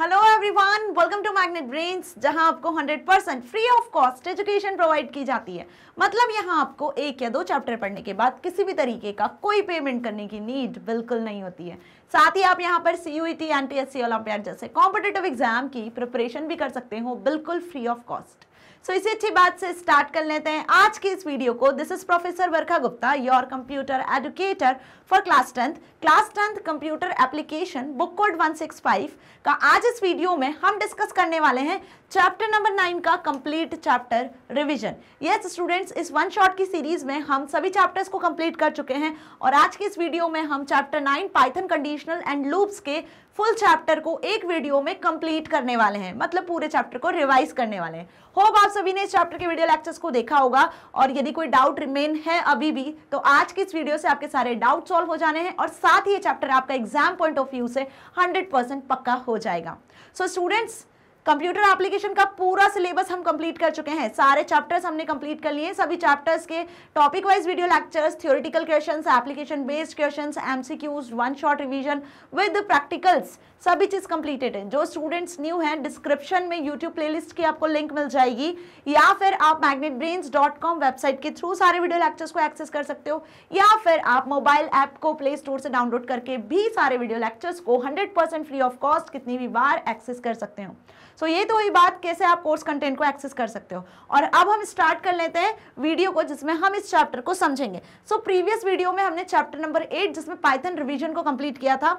Hello everyone welcome to Magnet Brains जहां आपको 100% free of cost education provide की जाती है मतलब यहां आपको एक या दो चैप्टर पढ़ने के बाद किसी भी तरीके का कोई पेमेंट करने की नीड बिल्कुल नहीं होती है साथ ही आप यहां पर C U T N T S C olympiad जैसे कॉम्पिटेटिव एग्जाम की प्रिपरेशन भी कर सकते हो बिल्कुल free of cost so so, इसी अच्छी बात से स्टार्ट कर लेते हैं आज के इस वीडियो को this is professor Varkha Gupta your computer educator for class tenth class tenth computer application book code 165 का आज इस वीडियो में हम डिस्कस करने वाले हैं चैप्टर नंबर नाइन का complete chapter revision yes students इस वन शॉट की सीरीज में हम सभी चैप्टर्स को कंप्लीट कर चुके हैं और आज के इस वीडियो में हम chapter nine Python conditional and loops के फुल चैप्टर को एक वीडियो में कंप्लीट करने वाले हैं मतलब पूरे चैप्टर को रिवाइज करने वाले हैं होप आप सभी ने इस चैप्टर के वीडियो लेक्चर्स को देखा होगा और यदि कोई डाउट रिमेन है अभी भी तो आज की इस वीडियो से आपके सारे डाउट सॉल्व हो जाने हैं और साथ ही ये चैप्टर आपका एग्जाम पॉइंट ऑफ व्यू से हंड्रेड पक्का हो जाएगा so so, students computer application का पूरा सिलेबस हम कंप्लीट कर चुके हैं सारे चैप्टर्स हमने कंप्लीट कर लिए सभी चैप्टर्स के topic wise video lectures theoretical question application based question MCQs one shot revision with practicals सभी चीज़ कंप्लीटेड है जो स्टूडेंट्स न्यू हैं डिस्क्रिप्शन में यूट्यूब प्लेलिस्ट की आपको लिंक मिल जाएगी या फिर आप magnetbrains.com वेबसाइट के थ्रू सारे वीडियो लेक्चर्स को एक्सेस कर सकते हो या फिर आप मोबाइल ऐप को प्ले स्टोर से डाउनलोड करके भी सारे वीडियो लेक्चर्स को हंड्रेड फ्री ऑफ कॉस्ट कितनी भी बार एक्सेस कर सकते हो सो so, ये तो हुई बात कैसे आप कोर्स कंटेंट को एक्सेस कर सकते हो और अब हम स्टार्ट कर लेते हैं वीडियो को जिसमें हम इस चैप्टर को समझेंगे सो प्रीवियस वीडियो में हमने चैप्टर नंबर एट जिसमें पाइथन रिवीजन को कंप्लीट किया था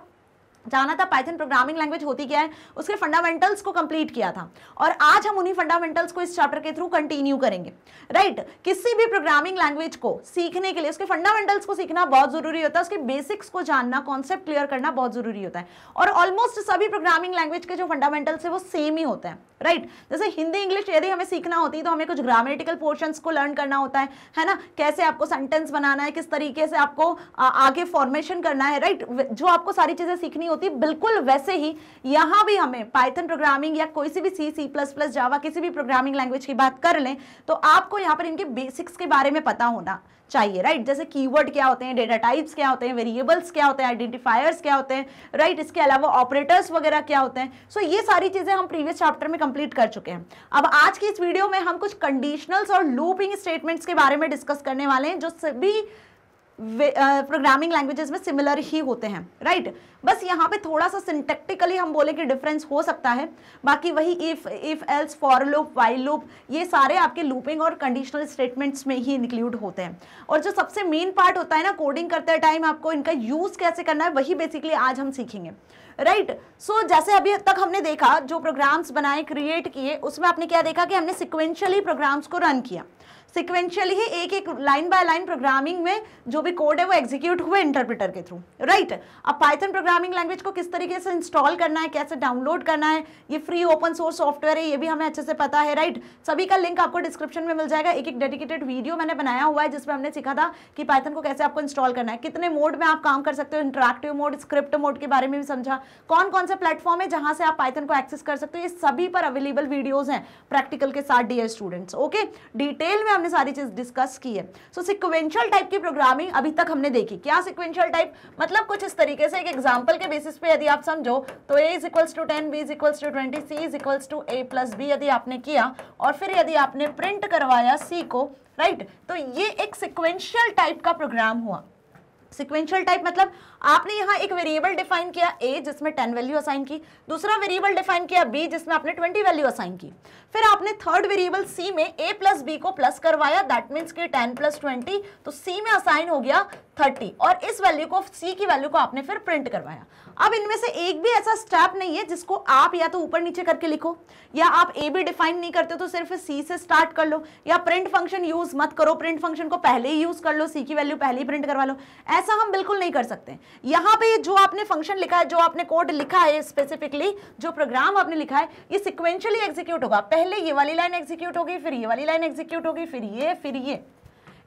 जाना था पाइथन प्रोग्रामिंग लैंग्वेज होती क्या है उसके फंडामेंटल्स को कंप्लीट किया था और आज हम उन्हीं फंडामेंटल्स को इस चैप्टर के थ्रू कंटिन्यू करेंगे राइट right? किसी भी प्रोग्रामिंग लैंग्वेज को सीखने के लिए उसके फंडामेंटल्स को सीखना बहुत जरूरी होता है उसके बेसिक्स को जानना कॉन्सेप्ट क्लियर करना बहुत जरूरी होता है और ऑलमोस्ट सभी प्रोग्रामिंग लैंग्वेज के जो फंडामेंटल्स है वो सेम ही होते हैं राइट right? जैसे हिंदी इंग्लिश यदि हमें सीखना होती है तो हमें कुछ ग्रामेटिकल पोर्शन को लर्न करना होता है है ना कैसे आपको सेंटेंस बनाना है किस तरीके से आपको आगे फॉर्मेशन करना है राइट right? जो आपको सारी चीज़ें सीखनी होती है बिल्कुल वैसे ही यहां भी हमें पाइथन प्रोग्रामिंग या कोई सी भी सी सी प्लस प्लस जावा किसी भी प्रोग्रामिंग लैंग्वेज की बात कर लें तो आपको यहां पर इनके बेसिक्स के बारे में पता होना चाहिए राइट जैसे कीवर्ड क्या होते हैं डेटा टाइप्स क्या होते हैं वेरिएबल्स क्या होते हैं आइडेंटिफायर्स क्या होते हैं राइट इसके अलावा ऑपरेटर्स वगैरह क्या होते हैं सो so, ये सारी चीज़ें हम प्रीवियस चैप्टर में कंप्लीट कर चुके हैं अब आज की इस वीडियो में हम कुछ कंडीशनल्स और लूपिंग स्टेटमेंट्स के बारे में डिस्कस करने वाले हैं जो सभी प्रोग्रामिंग लैंग्वेजेस में सिमिलर ही होते हैं राइट right? बस यहाँ पे थोड़ा सा सिंटेक्टिकली हम बोले कि डिफरेंस हो सकता है बाकी वही if if else for loop while loop ये सारे आपके लूपिंग और कंडीशनल स्टेटमेंट्स में ही इंक्लूड होते हैं और जो सबसे मेन पार्ट होता है ना कोडिंग करते टाइम आपको इनका यूज़ कैसे करना है वही बेसिकली आज हम सीखेंगे राइट right. सो so, जैसे अभी तक हमने देखा जो प्रोग्राम्स बनाए क्रिएट किए उसमें आपने क्या देखा कि हमने सिक्वेंशली प्रोग्राम्स को रन किया सिक्वेंशियली ही एक एक लाइन बाय लाइन प्रोग्रामिंग में जो भी कोड है वो एग्जीक्यूट हुए इंटरप्रिटर के थ्रू राइट right? अब पाइथन प्रोग्रामिंग लैंग्वेज को किस तरीके से इंस्टॉल करना है कैसे डाउनलोड करना है ये फ्री ओपन सोर्स सॉफ्टवेयर है ये भी हमें अच्छे से पता है राइट right? सभी का लिंक आपको डिस्क्रिप्शन में मिल जाएगा एक एक डेडिकेटेड वीडियो मैंने बनाया हुआ है जिसमें हमने सीखा था कि पाइथन को कैसे आपको इंस्टॉल करना है कितने मोड में आप काम कर सकते हो इंटरेक्टिव मोड स्क्रिप्ट मोड के बारे में भी समझा कौन कौन से प्लेटफॉर्म है जहां से आप पाइथन को एक्सेस कर सकते हो ये सभी पर अवेलेबल वीडियोज हैं प्रैक्टिकल के साथ डी स्टूडेंट्स ओके डिटेल में हमने सारी चीज़ डिस्कस की है सो सिक्वेंशियल टाइप की प्रोग्रामिंग अभी तक हमने देखी क्या सिक्वेंशियल टाइप मतलब कुछ इस तरीके से एक एग्जाम्पल के बेसिस पे यदि आप समझो तो A is equals to ten B is equals to twenty C is equals to A plus B यदि आपने किया और फिर यदि आपने प्रिंट करवाया सी को राइट right? तो ये एक सिक्वेंशियल टाइप का प्रोग्राम हुआ सिक्वेंशियल टाइप मतलब आपने यहाँ एक वेरिएबल डिफाइन किया ए जिसमें टेन वैल्यू असाइन की दूसरा वेरिएबल डिफाइन किया बी जिसमें आपने ट्वेंटी वैल्यू असाइन की फिर आपने थर्ड वेरिएबल सी में ए प्लस बी को प्लस करवाया दैट मीन्स कि टेन प्लस ट्वेंटी तो सी में असाइन हो गया थर्टी और इस वैल्यू को सी की वैल्यू को आपने फिर प्रिंट करवाया अब इनमें से एक भी ऐसा स्टेप नहीं है जिसको आप या तो ऊपर नीचे करके लिखो या आप ए भी डिफाइन नहीं करते तो सिर्फ सी से स्टार्ट कर लो या प्रिंट फंक्शन यूज मत करो प्रिंट फंक्शन को पहले ही यूज कर लो सी की वैल्यू पहले ही प्रिंट करवा लो ऐसा हम बिल्कुल नहीं कर सकते यहां पे जो आपने फंक्शन लिखा है जो आपने कोड लिखा है स्पेसिफिकली जो प्रोग्राम आपने लिखा है ये सिक्वेंशियली एग्जीक्यूट होगा पहले ये वाली लाइन एग्जीक्यूट होगी फिर ये वाली लाइन एग्जीक्यूट होगी फिर ये फिर ये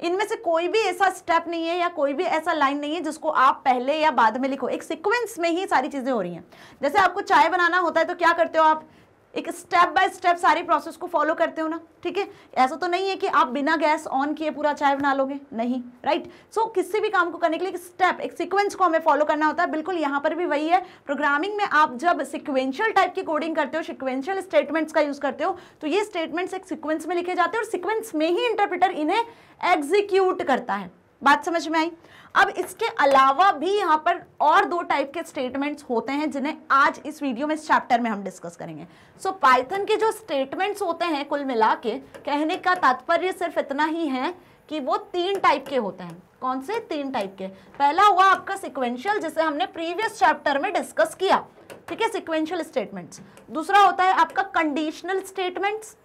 इनमें से कोई भी ऐसा स्टेप नहीं है या कोई भी ऐसा लाइन नहीं है जिसको आप पहले या बाद में लिखो एक सिक्वेंस में ही सारी चीज़ें हो रही हैं जैसे आपको चाय बनाना होता है तो क्या करते हो आप एक स्टेप बाय स्टेप सारी प्रोसेस को फॉलो करते हो ना ठीक है ऐसा तो नहीं है कि आप बिना गैस ऑन किए पूरा चाय बना लोगे नहीं राइट सो so, किसी भी काम को करने के लिए एक स्टेप एक सीक्वेंस को हमें फॉलो करना होता है बिल्कुल यहाँ पर भी वही है प्रोग्रामिंग में आप जब सिक्वेंशियल टाइप की कोडिंग करते हो सिक्वेंशियल स्टेटमेंट्स का यूज़ करते हो तो ये स्टेटमेंट्स एक सिक्वेंस में लिखे जाते हैं और सिक्वेंस में ही इंटरप्रिटर इन्हें एग्जीक्यूट करता है बात समझ में आई अब इसके अलावा भी यहाँ पर और दो टाइप के स्टेटमेंट्स होते हैं जिन्हें आज इस वीडियो में इस चैप्टर में हम डिस्कस करेंगे सो so, पाइथन के जो स्टेटमेंट्स होते हैं कुल मिला के कहने का तात्पर्य सिर्फ इतना ही है कि वो तीन टाइप के होते हैं कौन से तीन टाइप के पहला हुआ आपका सिक्वेंशियल जिसे हमने प्रीवियस चैप्टर में डिस्कस किया ठीक है सिक्वेंशियल स्टेटमेंट्स दूसरा होता है आपका कंडीशनल स्टेटमेंट्स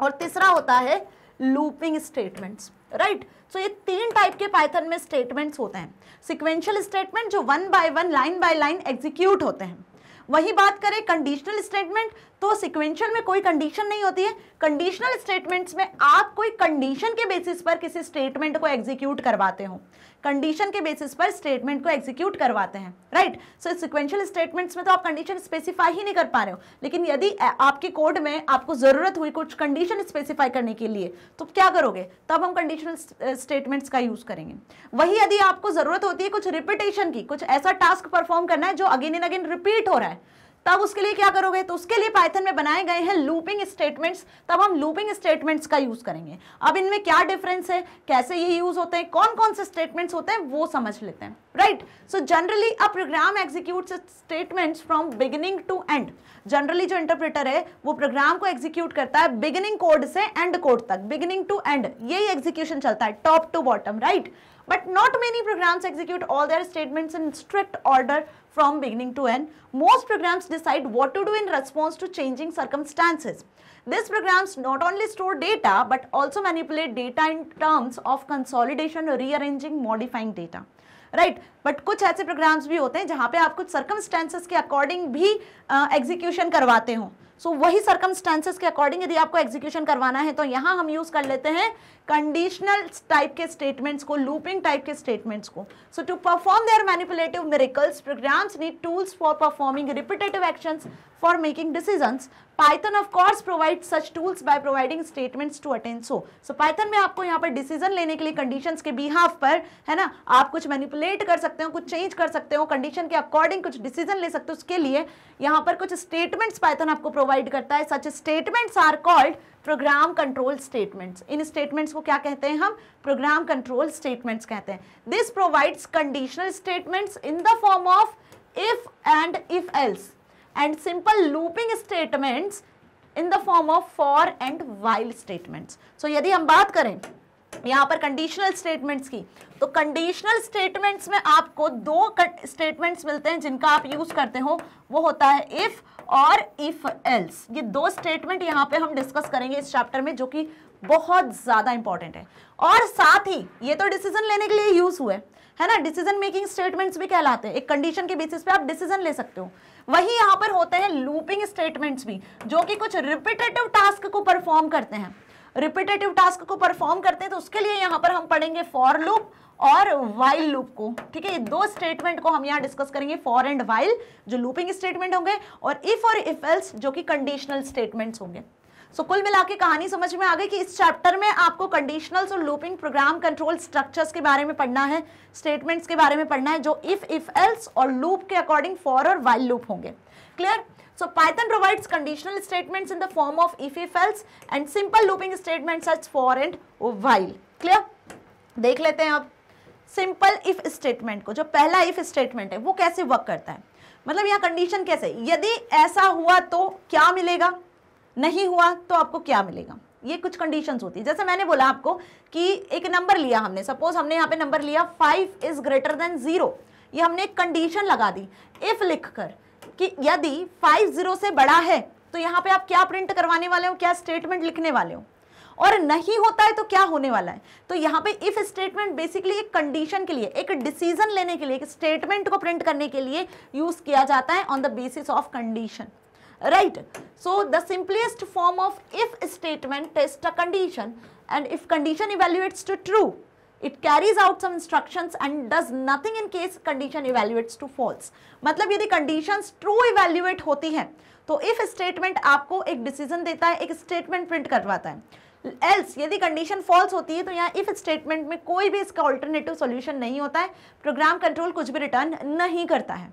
और तीसरा होता है लूपिंग स्टेटमेंट्स राइट सो ये तीन टाइप के पाइथन में स्टेटमेंट्स होते हैं सिक्वेंशियल स्टेटमेंट जो one by one line by line execute होते हैं वही बात करें कंडीशनल स्टेटमेंट तो सिक्वेंशियल में कोई कंडीशन नहीं होती है कंडीशनल स्टेटमेंट्स में आप कोई कंडीशन के बेसिस पर किसी स्टेटमेंट को एग्जीक्यूट करवाते हो कंडीशन के बेसिस पर स्टेटमेंट को एग्जीक्यूट करवाते हैं राइट सो सिक्वेंशियल स्टेटमेंट्स में तो आप कंडीशन स्पेसिफाई ही नहीं कर पा रहे हो लेकिन यदि आपके कोड में आपको ज़रूरत हुई कुछ कंडीशन स्पेसिफाई करने के लिए तो क्या करोगे तब हम कंडीशनल स्टेटमेंट्स का यूज़ करेंगे वही यदि आपको ज़रूरत होती है कुछ रिपीटेशन की कुछ ऐसा टास्क परफॉर्म करना है जो अगेन एंड अगेन रिपीट हो रहा है तब उसके लिए क्या करोगे तो उसके लिए पाइथन में बनाए गए हैं लूपिंग स्टेटमेंट्स तब हम लूपिंग स्टेटमेंट्स का यूज़ करेंगे अब इनमें क्या डिफरेंस है कैसे ये यूज़ होते हैं कौन कौन से स्टेटमेंट्स होते हैं वो समझ लेते हैं right so generally a program execute statements from beginning to end generally जो इंटरप्रेटर है वो प्रोग्राम को एग्जीक्यूट करता है बिगिनिंग कोड से एंड कोड तक बिगिनिंग टू एंड यही एग्जीक्यूशन चलता है top to bottom right but not many programs execute all their statements in strict order from beginning to end. Most programs decide what to do in response to changing circumstances. These programs not only store data but also manipulate data in terms of consolidation, rearranging, modifying data. Right but कुछ ऐसे programmes भी होते हैं जहाँ पे आप कुछ circumstances के अकॉर्डिंग भी एग्जीक्यूशन करवाते हो सो so, वही सर्कमस्टांसेस के अकॉर्डिंग यदि आपको एग्जीक्यूशन करवाना है तो यहां हम यूज़ कर लेते हैं कंडीशनल टाइप के स्टेटमेंट्स को लूपिंग टाइप के स्टेटमेंट्स को so to perform their manipulative miracles programs need tools for performing repetitive actions for making decisions पाइथन of course provides such tools by providing statements to attain so so python में आपको यहाँ पर decision लेने के लिए condition के behalf पर है ना आप कुछ मैनिपुलेट कर सकते हो कुछ चेंज कर सकते हो कंडीशन के अकॉर्डिंग कुछ डिसीजन ले सकते हो उसके लिए यहाँ पर कुछ स्टेटमेंट्स पाइथन आपको provide प्रोवाइड करता है such statements are called program control statements इन स्टेटमेंट्स को क्या कहते हैं हम प्रोग्राम कंट्रोल स्टेटमेंट्स कहते हैं this provides conditional statements in the form of if and if else and simple looping statements in the form of for and while statements so यदि हम बात करें यहाँ पर कंडीशनल स्टेटमेंट्स की तो कंडीशनल स्टेटमेंट्स में आपको दो स्टेटमेंट्स मिलते हैं जिनका आप यूज करते हो वो होता है इफ और इफ एल्स ये दो स्टेटमेंट यहाँ पे हम डिस्कस करेंगे इस चैप्टर में जो कि बहुत ज़्यादा इंपॉर्टेंट है और साथ ही ये तो डिसीजन लेने के लिए यूज़ हुए है ना डिसीजन मेकिंग स्टेटमेंट्स भी कहलाते हैं एक कंडीशन के बेसिस पे आप डिसीजन ले सकते हो वही यहाँ पर होते हैं लूपिंग स्टेटमेंट्स भी जो कि कुछ रिपीटेटिव टास्क को परफॉर्म करते हैं रिपीटेटिव टास्क को परफॉर्म करते हैं तो उसके लिए यहाँ पर हम पढ़ेंगे फॉर लूप और वाइल लूप को ठीक है ये दो स्टेटमेंट को हम यहाँ डिस्कस करेंगे फॉर एंड वाइल जो लूपिंग स्टेटमेंट होंगे और इफ और इफ एल्स जो कि कंडीशनल स्टेटमेंट्स होंगे सो so, कुल मिला के कहानी समझ में आ गई कि इस चैप्टर में आपको कंडीशनल्स और लूपिंग प्रोग्राम कंट्रोल स्ट्रक्चर्स के बारे में पढ़ना है स्टेटमेंट्स के बारे में पढ़ना है जो इफ इफ एल्स और लूप के अकॉर्डिंग फॉर और वाइल लूप होंगे clear So Python provides conditional statements in the form of if, if, else and simple looping statements such for and while. Clear? dekh lete hain ab simple if statement ko jo pehla if statement hai wo kaise work karta hai मतलब यहाँ condition कैसे यदि ऐसा हुआ तो क्या मिलेगा नहीं हुआ तो आपको क्या मिलेगा ये कुछ कंडीशंस होती है जैसे मैंने बोला आपको कि एक नंबर लिया हमने सपोज हमने यहाँ पे नंबर लिया five is greater than zero ये हमने एक कंडीशन लगा दी इफ लिखकर कि यदि फाइव जीरो से बड़ा है तो यहाँ पे आप क्या प्रिंट करवाने वाले हो क्या स्टेटमेंट लिखने वाले हो और नहीं होता है तो क्या होने वाला है तो यहाँ पे इफ स्टेटमेंट बेसिकली एक कंडीशन के लिए एक डिसीजन लेने के लिए एक स्टेटमेंट को प्रिंट करने के लिए यूज किया जाता है on the basis of condition right so the simplest form of if statement test a condition and if condition evaluates to true it carries out some instruction and does nothing in case condition evaluates to false मतलब यदि condition true evaluate होती है तो if statement आपको एक decision देता है एक स्टेटमेंट प्रिंट करवाता है एल्स यदि कंडीशन फॉल्स होती है तो यहाँ इफ स्टेटमेंट में कोई भी इसका ऑल्टरनेटिव सोल्यूशन नहीं होता है प्रोग्राम कंट्रोल कुछ भी रिटर्न नहीं करता है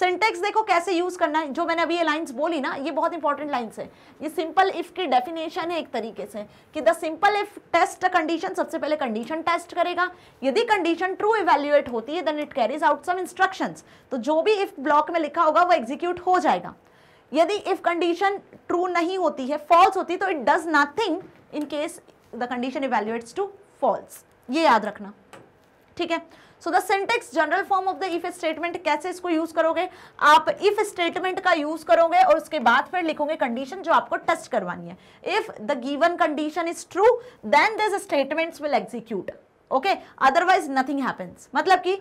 सिंटेक्स देखो कैसे यूज करना है जो मैंने अभी ये लाइन्स बोली ना ये बहुत इंपॉर्टेंट लाइन्स है ये सिंपल इफ की डेफिनेशन है एक तरीके से कि the simple if test condition सबसे पहले कंडीशन टेस्ट करेगा यदि कंडीशन ट्रू इवेल्युएट होती है then it carries out some instruction तो जो भी इफ ब्लॉक में लिखा होगा वो एग्जीक्यूट हो जाएगा यदि इफ कंडीशन ट्रू नहीं होती है फॉल्स होती तो it does nothing in case the condition evaluates to false ये याद रखना ठीक है so the syntax general form of the if statement कैसे इसको यूज करोगे आप इफ स्टेटमेंट का यूज करोगे और उसके बाद फिर लिखोगे कंडीशन जो आपको टेस्ट करवानी है if the given condition is true then this statements will execute okay otherwise nothing happens मतलब कि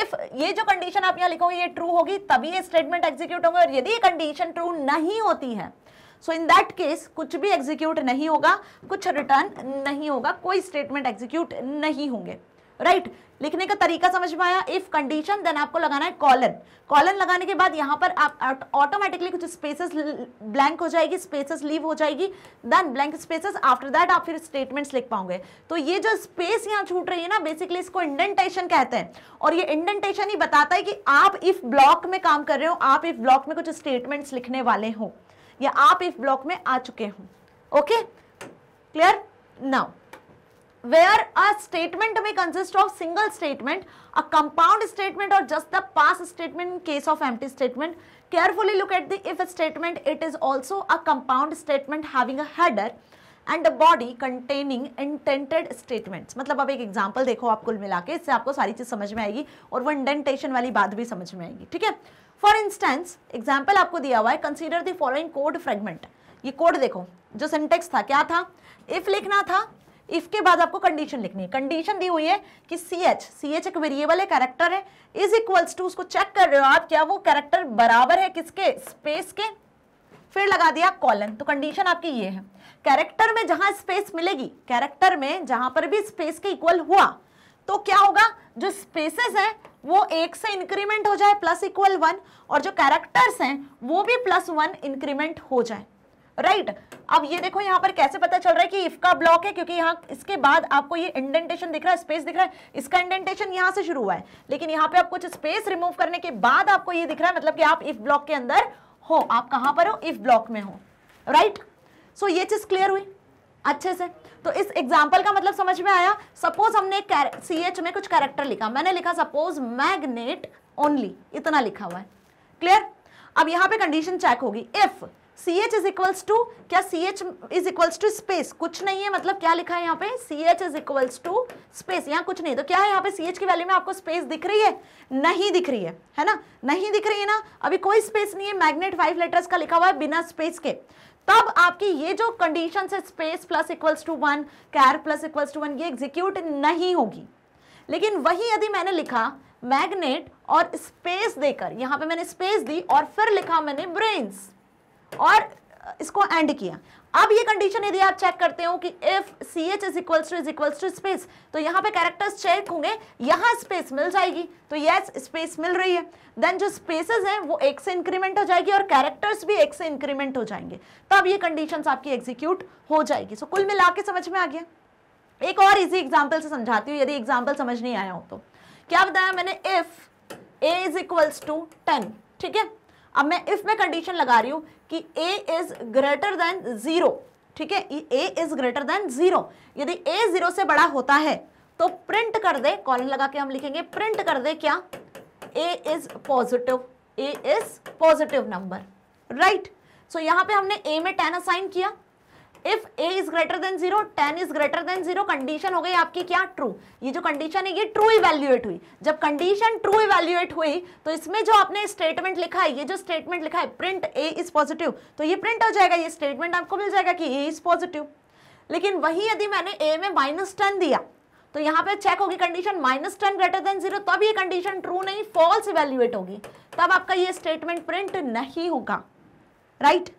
इफ ये जो कंडीशन आप यहां लिखोगे ये ट्रू होगी तभी ये स्टेटमेंट एग्जीक्यूट होंगे और यदि ये कंडीशन ट्रू नहीं होती है सो इन दैट केस कुछ भी एग्जीक्यूट नहीं होगा कुछ रिटर्न नहीं होगा कोई स्टेटमेंट एग्जीक्यूट नहीं होंगे राइट right? लिखने का तरीका समझ में आया इफ कंडीशन देन आपको लगाना है कॉलन कॉलन लगाने के बाद यहाँ पर आप ऑटोमेटिकली कुछ स्पेसेस ब्लैंक हो जाएगी स्पेसेस लीव हो जाएगी then blank spaces after that आप फिर स्टेटमेंट्स लिख पाओगे तो ये जो स्पेस यहाँ छूट रही है ना बेसिकली इसको इंडेंटेशन कहते हैं और ये इंडेंटेशन ही बताता है कि आप इफ ब्लॉक में काम कर रहे हो आप इफ ब्लॉक में कुछ स्टेटमेंट्स लिखने वाले हो या आप इफ ब्लॉक में आ चुके हो okay clear now where a statement may consist of single statement, a compound statement or just the past statement in case of empty statement. Carefully look at the if statement. It is also a compound statement having a header and body containing indented statements मतलब आप एक example देखो आप कुल मिला के इससे आपको सारी चीज़ समझ में आएगी और वो इंडेंटेशन वाली बात भी समझ में आएगी ठीक है फॉर इंस्टेंस एग्जाम्पल आपको दिया हुआ है consider the following code fragment ये कोड देखो जो सिंटेक्स था क्या था इफ लिखना था इफ के बाद आपको कंडीशन लिखनी है कंडीशन दी हुई है कि सी एच सी एच एक वेरिएबल है कैरेक्टर है इज इक्वल्स टू उसको चेक कर रहे हो आप क्या वो कैरेक्टर बराबर है किसके स्पेस के फिर लगा दिया कॉलन तो कंडीशन आपकी ये है कैरेक्टर में जहां स्पेस मिलेगी कैरेक्टर में जहां पर भी स्पेस के इक्वल हुआ तो क्या होगा जो स्पेसेस हैं वो एक से इंक्रीमेंट हो जाए प्लस इक्वल वन और जो कैरेक्टर्स हैं वो भी प्लस वन इंक्रीमेंट हो जाए राइट right. अब ये देखो यहाँ पर कैसे पता चल रहा है कि इफ का ब्लॉक है क्योंकि यहाँ इसके बाद आपको ये इंडेंटेशन दिख रहा है स्पेस दिख रहा है इसका इंडेंटेशन यहाँ से शुरू हुआ है लेकिन यहाँ पे आप कुछ स्पेस रिमूव करने के बाद आपको ये दिख रहा है मतलब कि आप इफ ब्लॉक के अंदर हो आप कहाँ पर हो इफ ब्लॉक में हो राइट right? सो so, ये चीज़ क्लियर हुई अच्छे से तो इस एग्जाम्पल का मतलब समझ में आया सपोज हमने सी एच में कुछ कैरेक्टर लिखा मैंने लिखा सपोज मैग्नेट ओनली इतना लिखा हुआ है क्लियर अब यहाँ पे कंडीशन चेक होगी if C H is equals to क्या C H is equals to space कुछ नहीं है मतलब क्या लिखा है यहाँ पे C H is equals to space यहाँ कुछ नहीं तो क्या है यहाँ पे सी एच की वैल्यू में आपको स्पेस दिख रही है नहीं दिख रही है है ना नहीं दिख रही है ना अभी कोई स्पेस नहीं है मैग्नेट फाइव लेटर्स का लिखा हुआ है बिना स्पेस के तब आपकी ये जो कंडीशन है space plus equals to one char plus equals to one ये एग्जीक्यूट नहीं होगी लेकिन वही यदि मैंने लिखा मैग्नेट और स्पेस देकर यहाँ पे मैंने स्पेस दी और फिर लिखा मैंने ब्रेन्स और इसको एंड किया अब ये कंडीशन यदि आप चेक करते हो कि if C H is equals to is equals to space तो यहाँ पे कैरेक्टर्स चेक होंगे यहाँ स्पेस मिल जाएगी तो यस स्पेस मिल रही है देन जो स्पेसेस हैं वो एक से इंक्रीमेंट हो जाएगी और कैरेक्टर्स भी एक से इंक्रीमेंट हो जाएंगे तब ये कंडीशन आपकी एग्जीक्यूट हो जाएगी सो so, कुल मिला के समझ में आ गया एक और इजी एग्जाम्पल से समझाती हूँ यदि एग्जाम्पल समझ नहीं आया हो तो क्या बताया मैंने if A is equals to ten ठीक है अब मैं इफ में कंडीशन लगा रही हूं कि ए इज ग्रेटर देन जीरो ठीक है ए इज ग्रेटर देन जीरो यदि ए जीरो से बड़ा होता है तो प्रिंट कर दे कॉलन लगा के हम लिखेंगे प्रिंट कर दे क्या A is positive A is positive number right so यहां पे हमने ए में टेन असाइन किया if A is greater than zero ten is greater than zero condition हो गई आपकी क्या ट्रू ये जो कंडीशन है ये ट्रू इवेल्युएट हुई जब कंडीशन ट्रू इवेल्युएट हुई तो इसमें जो आपने स्टेटमेंट लिखा है ये जो स्टेटमेंट लिखा है प्रिंट ए इज पॉजिटिव तो ये प्रिंट हो जाएगा ये स्टेटमेंट आपको मिल जाएगा कि ए इज पॉजिटिव लेकिन वही यदि मैंने ए में माइनस टेन दिया तो यहाँ पे चेक होगी condition minus ten greater than zero तब ये कंडीशन ट्रू नहीं फॉल्स इवेल्युएट होगी तब आपका ये स्टेटमेंट प्रिंट नहीं होगा राइट right?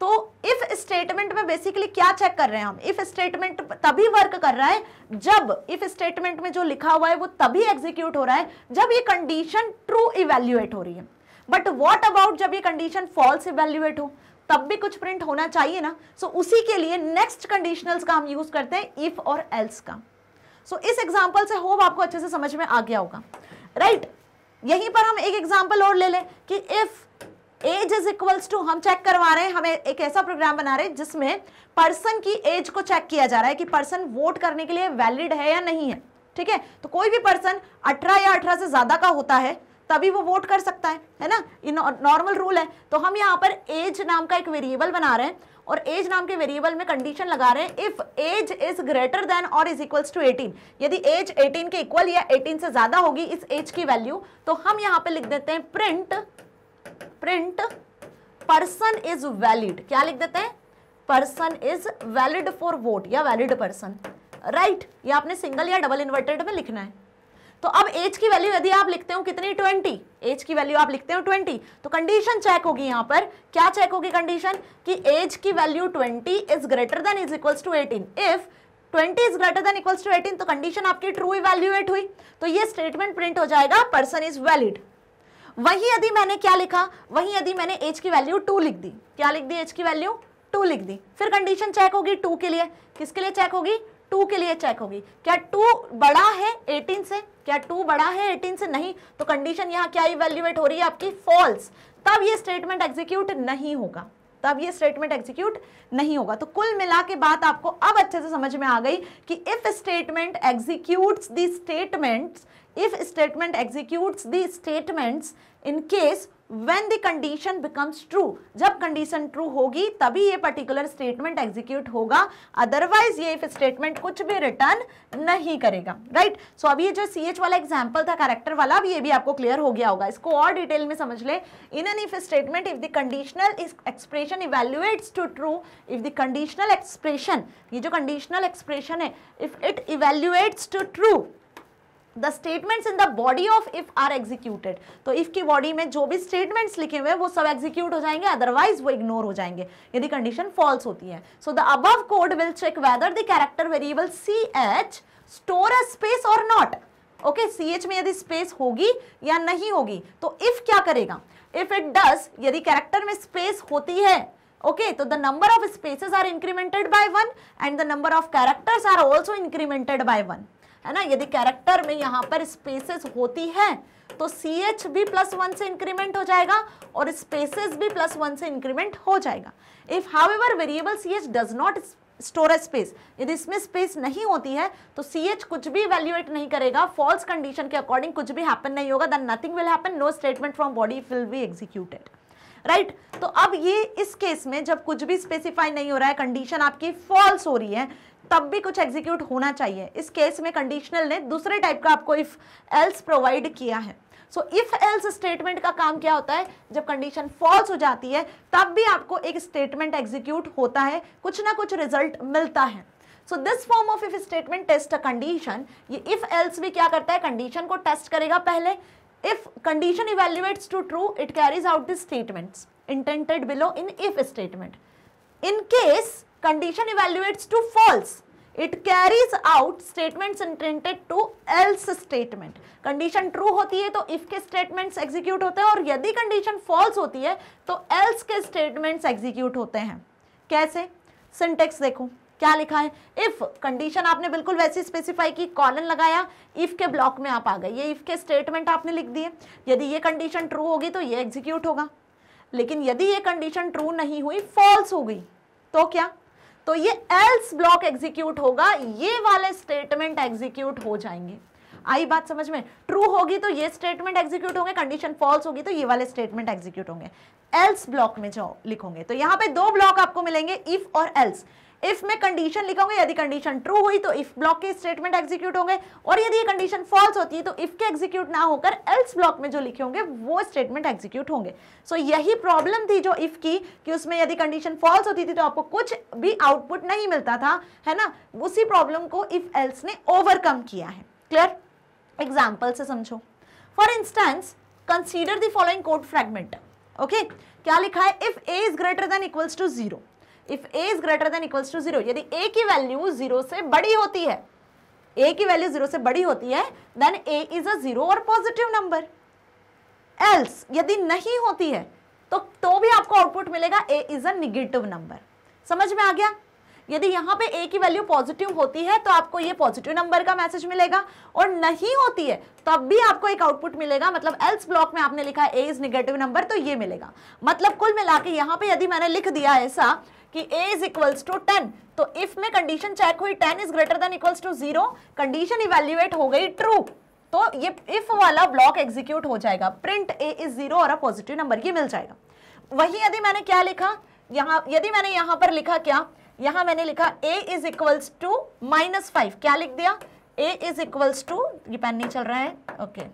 तो इफ स्टेटमेंट में बेसिकली क्या चेक कर रहे हैं हम इफ स्टेटमेंट तभी वर्क कर रहा है जब इफ स्टेटमेंट में जो लिखा हुआ है वो तभी एग्जीक्यूट हो रहा है जब ये कंडीशन ट्रू इवेल्युएट हो रही है बट वॉट अबाउट जब ये कंडीशन फॉल्स इवेल्युएट हो तब भी कुछ प्रिंट होना चाहिए ना सो so, उसी के लिए नेक्स्ट कंडीशनल्स का हम यूज करते हैं इफ और एल्स का सो so, इस एग्जाम्पल से होप आपको अच्छे से समझ में आ गया होगा राइट right? यहीं पर हम एक एग्जाम्पल और ले लें कि if age is equals to हम चेक करवा रहे हैं हमें एक ऐसा प्रोग्राम बना रहे हैं जिसमें पर्सन की एज को चेक किया जा रहा है कि पर्सन वोट करने के लिए वैलिड है या नहीं है ठीक है तो कोई भी पर्सन 18 या 18 से ज़्यादा का होता है तभी वो वोट कर सकता है है ना नॉर्मल रूल है तो हम यहाँ पर एज नाम का एक वेरिएबल बना रहे हैं और एज नाम के वेरिएबल में कंडीशन लगा रहे हैं if age is greater than और इज इक्वल्स टू 18 यदि एज 18 के इक्वल या 18 से ज़्यादा होगी इस एज की वैल्यू तो हम यहाँ पे लिख देते हैं print print person is valid क्या लिख देते हैं person is valid for vote या वैलिड पर्सन राइट ये आपने सिंगल या डबल इन्वर्टेड में लिखना है तो अब एज की वैल्यू यदि आप लिखते हो कितनी ट्वेंटी एज की वैल्यू आप लिखते हो ट्वेंटी तो कंडीशन चेक होगी यहां पर क्या चेक होगी कंडीशन कि एज की value twenty is greater than is equals to eighteen if 20 is greater than equals to 18 तो कंडीशन आपकी ट्रू इवैल्यूएट हुई तो ये स्टेटमेंट प्रिंट हो जाएगा पर्सन इज वैलिड वही यदि मैंने क्या लिखा वही यदि मैंने एच की वैल्यू टू लिख दी क्या लिख दी एच की वैल्यू टू लिख दी फिर कंडीशन चेक होगी टू के लिए किसके लिए चेक होगी टू के लिए चेक होगी क्या टू बड़ा है एटीन से क्या टू बड़ा है एटीन से नहीं तो कंडीशन यहाँ क्या इवेल्यूएट हो रही है आपकी फॉल्स तब ये स्टेटमेंट एग्जीक्यूट नहीं होगा तब ये स्टेटमेंट एग्जीक्यूट नहीं होगा तो कुल मिला के बात आपको अब अच्छे से समझ में आ गई कि if statement execute the statements if statement execute the statements in case when the condition becomes true जब कंडीशन ट्रू होगी तभी ये पर्टिकुलर स्टेटमेंट एग्जीक्यूट होगा अदरवाइज ये स्टेटमेंट कुछ भी रिटर्न नहीं करेगा राइट right? सो so, अभी ये जो सी एच वाला एग्जाम्पल था कैरेक्टर वाला अभी ये भी आपको क्लियर हो गया होगा इसको और डिटेल में समझ ले in an if statement if the conditional expression evaluates to true if the conditional expression ये जो कंडीशनल एक्सप्रेशन है if it evaluates to true the statements in the body of if are executed तो if की body में जो भी statements लिखे हुए वो सब एग्जीक्यूट हो जाएंगे अदरवाइज वो इग्नोर हो जाएंगे यदि कंडीशन फॉल्स होती है so the above code will check whether the character variable C H store a space और नॉट ओके सी एच में यदि स्पेस होगी या नहीं होगी तो इफ क्या करेगा इफ इट डज यदि कैरेक्टर में स्पेस होती है ओके तो the number of spaces are incremented by one and the number of characters are also incremented by one है ना यदि कैरेक्टर में यहां पर स्पेसेस होती है तो सी एच भी प्लस वन से इंक्रीमेंट हो जाएगा और स्पेसेस भी प्लस वन से इंक्रीमेंट हो जाएगा if however variable C H does not storage space यदि इसमें स्पेस नहीं होती है तो सी एच कुछ भी वैल्यूएट नहीं करेगा फॉल्स कंडीशन के अकॉर्डिंग कुछ भी हैपन नहीं होगा then nothing will happen no statement from body will be executed right right? तो अब ये इस केस में जब कुछ भी स्पेसिफाई नहीं हो रहा है कंडीशन आपकी फॉल्स हो रही है तब भी कुछ एग्जीक्यूट होना चाहिए इस केस में कंडीशनल ने दूसरे टाइप का आपको इफ़ एल्स प्रोवाइड किया है सो इफ एल्स स्टेटमेंट का काम क्या होता है जब कंडीशन फॉल्स हो जाती है तब भी आपको एक स्टेटमेंट एग्जीक्यूट होता है कुछ ना कुछ रिजल्ट मिलता है so this form of if statement test a condition ये इफ एल्स भी क्या करता है कंडीशन को टेस्ट करेगा पहले if condition evaluates to true it carries out the statements indented below in if statement in case condition evaluates to false it carries out statement indented to else statement condition true होती है तो if के statements execute होते हैं और यदि condition false होती है तो एल्स के स्टेटमेंट्स एग्जीक्यूट होते हैं कैसे सिंटेक्स देखो क्या लिखा है इफ कंडीशन आपने बिल्कुल वैसी स्पेसिफाई की कॉलन लगाया इफ के ब्लॉक में आप आ गए ये इफ के स्टेटमेंट आपने लिख दिए यदि ये कंडीशन ट्रू होगी तो ये एग्जीक्यूट होगा लेकिन यदि ये कंडीशन ट्रू नहीं हुई फॉल्स हो गई तो क्या तो ये एल्स ब्लॉक एग्जीक्यूट होगा ये वाले स्टेटमेंट एग्जीक्यूट हो जाएंगे आई बात समझ में ट्रू होगी तो ये स्टेटमेंट एग्जीक्यूट होंगे कंडीशन फॉल्स होगी तो ये वाले स्टेटमेंट एग्जीक्यूट होंगे एल्स ब्लॉक में जाओ लिखोगे तो यहां पे दो ब्लॉक आपको मिलेंगे इफ और एल्स इफ में कंडीशन लिखा यदि कंडीशन ट्रू हुई तो इफ ब्लॉक के स्टेटमेंट एग्जीक्यूट होंगे और यदि कंडीशन फॉल्स होती है तो इफ के एग्जीक्यूट ना होकर एल्स ब्लॉक में जो लिखे होंगे वो स्टेटमेंट एग्जीक्यूट होंगे सो so, यही प्रॉब्लम थी जो इफ की कि उसमें यदि कंडीशन फॉल्स होती थी तो आपको कुछ भी आउटपुट नहीं मिलता था है ना उसी प्रॉब्लम को इफ एल्स ने ओवरकम किया है क्लियर एग्जाम्पल से समझो for instance consider the following code fragment okay क्या लिखा है if A is greater than equals to zero if A is greater than equals to zero यदि ए की वैल्यू जीरो से बड़ी होती है ए की वैल्यू जीरो से बड़ी होती है then A is a zero और पॉजिटिव नंबर एल्स यदि नहीं होती है तो तो भी आपको आउटपुट मिलेगा A is a negative number समझ में आ गया यदि यहाँ पे ए की वैल्यू पॉजिटिव होती है तो आपको ये पॉजिटिव नंबर का मैसेज मिलेगा और नहीं होती है तब भी आपको एक आउटपुट मिलेगा मतलब एल्स ब्लॉक में आपने लिखा ए इज निगेटिव नंबर तो ये मिलेगा मतलब कुल मिला के यहाँ पे यदि मैंने लिख दिया ऐसा कि a is equals to ten तो इफ में कंडीशन चेक हुई ten is greater than equals to zero condition evaluate हो गई ट्रू तो ये इफ वाला ब्लॉक एग्जीक्यूट हो जाएगा प्रिंट a इज जीरो और अ पॉजिटिव नंबर ये मिल जाएगा वही यदि मैंने क्या लिखा यहाँ यदि मैंने यहाँ पर लिखा क्या यहां मैंने लिखा a is equals to minus five क्या लिख दिया a इज इक्वल्स टू ये पेन नहीं चल रहा है okay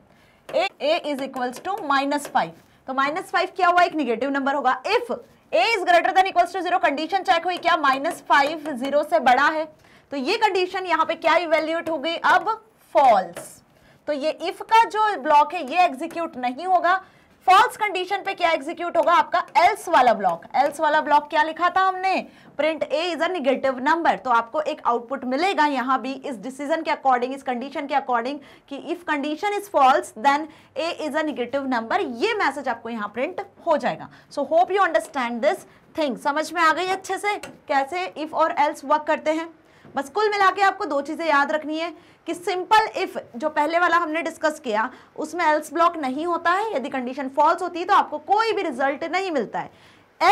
a a is equals to minus five तो माइनस फाइव क्या हुआ एक निगेटिव नंबर होगा if a is greater than equals to zero condition check हुई क्या माइनस फाइव जीरो से बड़ा है तो ये कंडीशन यहां पे क्या इवेल्यूएट हो गई अब फॉल्स तो ये इफ का जो ब्लॉक है ये एग्जीक्यूट नहीं होगा फॉल्स कंडीशन पे क्या एग्जीक्यूट होगा आपका एल्स वाला ब्लॉक एल्स वाला ब्लॉक क्या लिखा था हमने print A is negative number तो आपको एक आउटपुट मिलेगा यहाँ भी इस डिसीजन के अकॉर्डिंग इस कंडीशन के अकॉर्डिंग कि if condition is false then A is negative number ये मैसेज आपको यहाँ प्रिंट हो जाएगा so hope you understand this thing समझ में आ गई अच्छे से कैसे इफ और एल्स वर्क करते हैं बस कुल मिला के आपको दो चीज़ें याद रखनी है कि सिंपल इफ़ जो पहले वाला हमने डिस्कस किया उसमें एल्स ब्लॉक नहीं होता है यदि कंडीशन फॉल्स होती है तो आपको कोई भी रिजल्ट नहीं मिलता है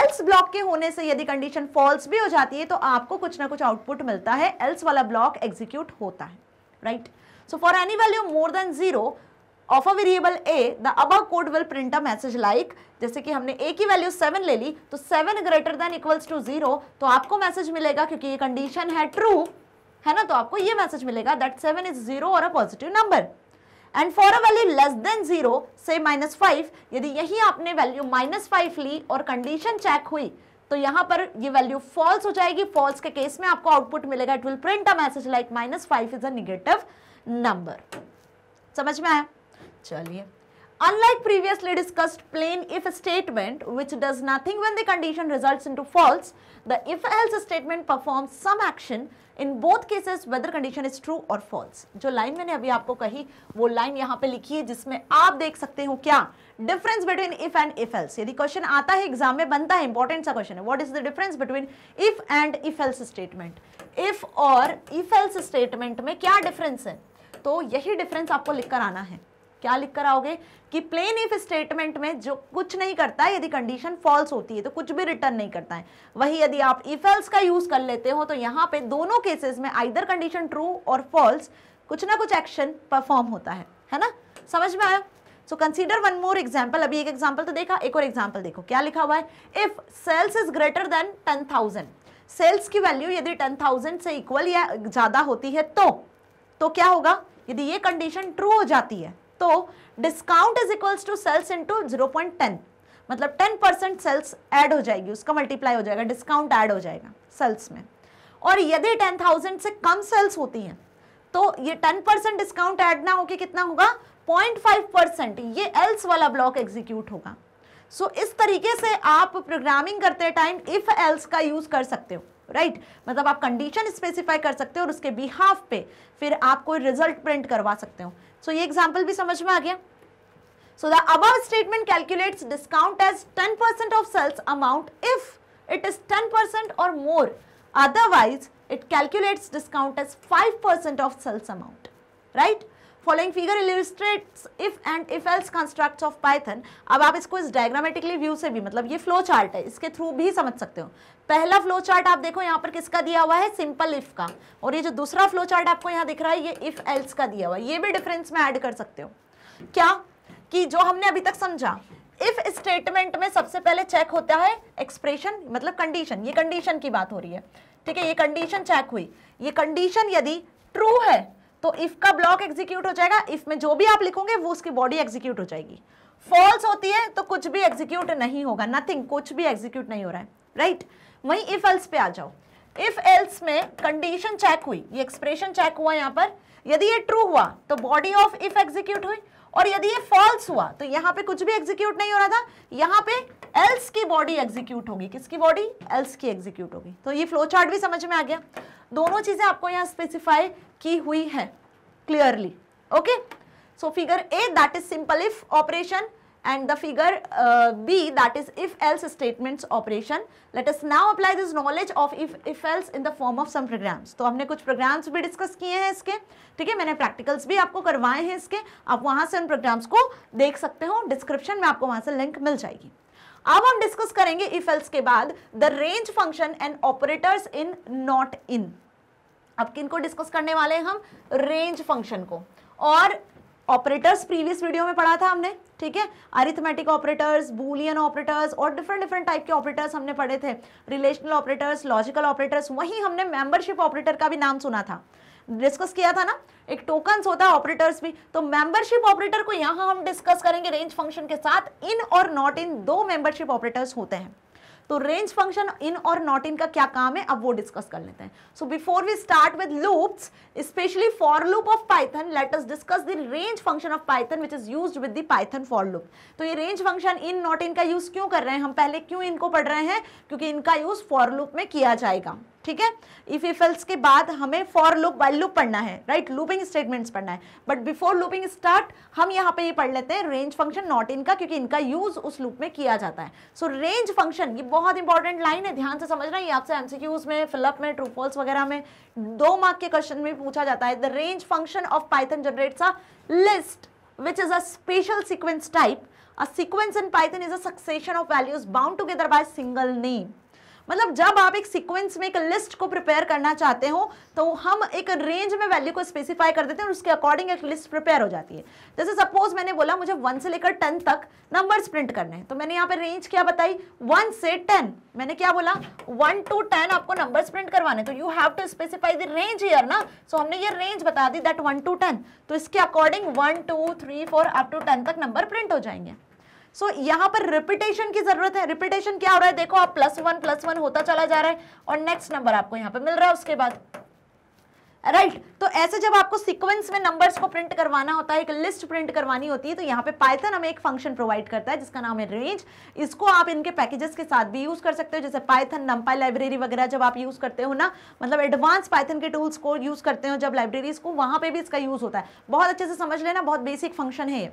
एल्स ब्लॉक के होने से यदि कंडीशन फॉल्स भी हो जाती है तो आपको कुछ ना कुछ आउटपुट मिलता है एल्स वाला ब्लॉक एग्जीक्यूट होता है right so for any value more than zero of a variable A the above code will print a message like जैसे कि हमने ए की वैल्यू सेवन ले ली तो seven greater than equals to zero तो आपको मैसेज मिलेगा क्योंकि ये कंडीशन है ट्रू है ना तो आपको ये मैसेज मिलेगा दैट सेवन इज जीरो और a positive number and for a value less than zero से माइनस फाइव यदि यही आपने वैल्यू माइनस फाइव ली और कंडीशन चेक हुई तो यहां पर ये वैल्यू फॉल्स हो जाएगी फॉल्स के केस में आपको आउटपुट मिलेगा it will print a message like minus five is a negative number समझ में आया चलिए unlike previously discussed plain if statement which does nothing when the condition result into false the if else statement perform some action in both cases whether condition is true और false जो line मैंने अभी आपको कही वो line यहाँ पे लिखी है जिसमें आप देख सकते हो क्या difference between if and if else यदि क्वेश्चन आता है एग्जाम में बनता है इंपॉर्टेंट सा क्वेश्चन है what is the difference between if and if else statement if और इफ एल्स स्टेटमेंट में क्या डिफरेंस है तो यही डिफरेंस आपको लिखकर आना है क्या लिख कर आओगे कि प्लेन इफ स्टेटमेंट में जो कुछ नहीं करता है यदि कंडीशन फॉल्स होती है तो कुछ भी रिटर्न नहीं करता है वही यदि आप इफ एल्स का यूज कर लेते हो तो यहाँ पे दोनों केसेस में आइदर कंडीशन ट्रू और फॉल्स कुछ ना कुछ एक्शन परफॉर्म होता है है ना समझ में आया so consider one more example अभी एक एग्जाम्पल तो देखा एक और एग्जाम्पल देखो क्या लिखा हुआ है if sales is greater than ten thousand sales की वैल्यू यदि टेन थाउजेंड से इक्वल या ज़्यादा होती है तो तो क्या होगा यदि ये कंडीशन ट्रू हो जाती है तो discount is equals to sales into zero point ten मतलब टेन परसेंट सेल्स ऐड हो जाएगी उसका मल्टीप्लाई हो जाएगा डिस्काउंट ऐड हो जाएगा सेल्स में और यदि टेन थाउजेंड से कम सेल्स होती हैं तो ये टेन परसेंट डिस्काउंट ऐड ना होके कितना होगा पॉइंट फाइव परसेंट ये एल्स वाला ब्लॉक एग्जीक्यूट होगा सो so, इस तरीके से आप प्रोग्रामिंग करते टाइम इफ़ एल्स का यूज़ कर सकते हो राइट मतलब आप कंडीशन स्पेसिफाई कर सकते हो और उसके बिहाफ पे फिर आप कोई रिजल्ट प्रिंट करवा सकते हो सो so, ये एग्जाम्पल भी समझ में आ गया so the above statement calculate discount as ten percent of sales amount if it is ten percent और more otherwise it calculate discount as five percent of sales amount right following figure illustrate if and if else construct of Python अब आप इसको इस diagrammatically view से भी मतलब ये flow chart है इसके थ्रू भी समझ सकते हो पहला फ्लो चार्ट आप देखो यहाँ पर किसका दिया हुआ है सिंपल इफ का और ये जो दूसरा फ्लो चार्ट आपको यहाँ दिख रहा है ये इफ एल्स का दिया हुआ है ये भी डिफरेंस में ऐड कर सकते हो क्या कि जो हमने अभी तक समझा इफ स्टेटमेंट में सबसे पहले चेक होता है एक्सप्रेशन मतलब कंडीशन ये कंडीशन की बात हो रही है ठीक है ये कंडीशन चेक हुई ये कंडीशन यदि ट्रू है तो इफ का ब्लॉक एग्जीक्यूट हो जाएगा इफ में जो भी आप लिखोगे वो उसकी बॉडी एग्जीक्यूट हो जाएगी फॉल्स होती है तो कुछ भी एग्जीक्यूट नहीं होगा नथिंग कुछ भी एग्जीक्यूट नहीं हो रहा है राइट right? वहीं इफ एल्स पे आ जाओ इफ एल्स में कंडीशन चेक हुई ये एक्सप्रेशन चेक हुआ यहाँ पर यदि ये ट्रू हुआ तो बॉडी ऑफ इफ एग्जीक्यूट हुई और यदि ये फॉल्स हुआ तो यहाँ पे कुछ भी एग्जीक्यूट नहीं हो रहा था यहाँ पे एल्स की बॉडी एग्जीक्यूट होगी किसकी बॉडी एल्स की एग्जीक्यूट होगी तो ये फ्लो चार्ट भी समझ में आ गया दोनों चीजें आपको यहां स्पेसिफाई की हुई है clearly okay so figure A that is simple if operation and the figure B that is if else statement operation let us now apply this knowledge of if if else in the form of some programs तो हमने कुछ programmes भी discuss किए हैं इसके ठीक है मैंने प्रैक्टिकल्स भी आपको करवाए हैं इसके आप वहां से उन प्रोग्राम्स को देख सकते हो डिस्क्रिप्शन में आपको वहां से लिंक मिल जाएगी अब हम डिस्कस करेंगे इफ एल्स के बाद the range function and operators in not in अब किन को डिस्कस करने वाले हैं हम रेंज फंक्शन को और ऑपरेटर्स प्रीवियस वीडियो में पढ़ा था हमने ठीक है अरिथमेटिक ऑपरेटर्स बुलियन ऑपरेटर्स और डिफरेंट डिफरेंट टाइप के ऑपरेटर्स हमने पढ़े थे रिलेशनल ऑपरेटर्स लॉजिकल ऑपरेटर्स वहीं हमने मेंबरशिप ऑपरेटर का भी नाम सुना था डिस्कस किया था ना एक टोकन होता है ऑपरेटर्स भी तो मेंबरशिप ऑपरेटर को यहां हम डिस्कस करेंगे रेंज फंक्शन के साथ इन और नॉट इन दो मेंबरशिप ऑपरेटर्स होते हैं तो रेंज फंक्शन इन और नॉट इन का क्या काम है अब वो डिस्कस कर लेते हैं so before we start with loops specially for loop of Python let us discuss the range function of Python which is used with the Python for loop तो ये range function in not in का use क्यों कर रहे हैं हम पहले क्यों इनको पढ़ रहे हैं क्योंकि इनका यूज फॉर लूप में किया जाएगा ठीक है इफ इफ एल्स के बाद हमें फॉर लूप वाइल लूप पढ़ना है राइट लूपिंग स्टेटमेंट्स पढ़ना है बट बिफोर लूपिंग स्टार्ट हम यहाँ पे ये पढ़ लेते हैं रेंज फंक्शन नॉट इनका क्योंकि इनका यूज उस लूप में किया जाता है सो रेंज फंक्शन ये बहुत इंपॉर्टेंट लाइन है ध्यान से समझना ये आपसे एमसीक्यूज में फिलअप में ट्रूफॉल्स वगैरह में दो मार्क के क्वेश्चन में पूछा जाता है the range function of Python generates a list which is a special sequence type A sequence in Python is a succession of values bound together by single name. मतलब जब आप एक सीक्वेंस में एक लिस्ट को प्रिपेयर करना चाहते हो तो हम एक रेंज में वैल्यू को स्पेसिफाई कर देते हैं और उसके अकॉर्डिंग एक लिस्ट प्रिपेयर हो जाती है जैसे सपोज मैंने बोला मुझे वन से लेकर टेन तक नंबर्स प्रिंट करने हैं तो मैंने यहाँ पर रेंज क्या बताई वन से टेन मैंने क्या बोला वन टू टेन आपको नंबर प्रिंट करवाने तो you have to specify the range here ना सो हमने ये रेंज बता दी दैट वन टू टेन तो इसके according one two three four up to ten तक नंबर प्रिंट हो जाएंगे सो so, यहां पर रिपीटेशन की जरूरत है रिपीटेशन क्या हो रहा है देखो आप प्लस वन प्लस वन होता चला जा रहा है और नेक्स्ट नंबर आपको यहां पे मिल रहा है उसके बाद राइट right. तो ऐसे जब आपको सीक्वेंस में नंबर्स को प्रिंट करवाना होता है एक लिस्ट प्रिंट करवानी होती है तो यहाँ पे पाइथन हमें एक फंक्शन प्रोवाइड करता है जिसका नाम है रेंज इसको आप इनके पैकेजेस के साथ भी यूज कर सकते हो जैसे पाइथन नंपाई लाइब्रेरी वगैरह जब आप यूज करते हो ना मतलब एडवांस पाइथन के टूल्स को यूज करते हो जब लाइब्रेरीज को वहां पर भी इसका यूज होता है बहुत अच्छे से समझ लेना बहुत बेसिक फंक्शन है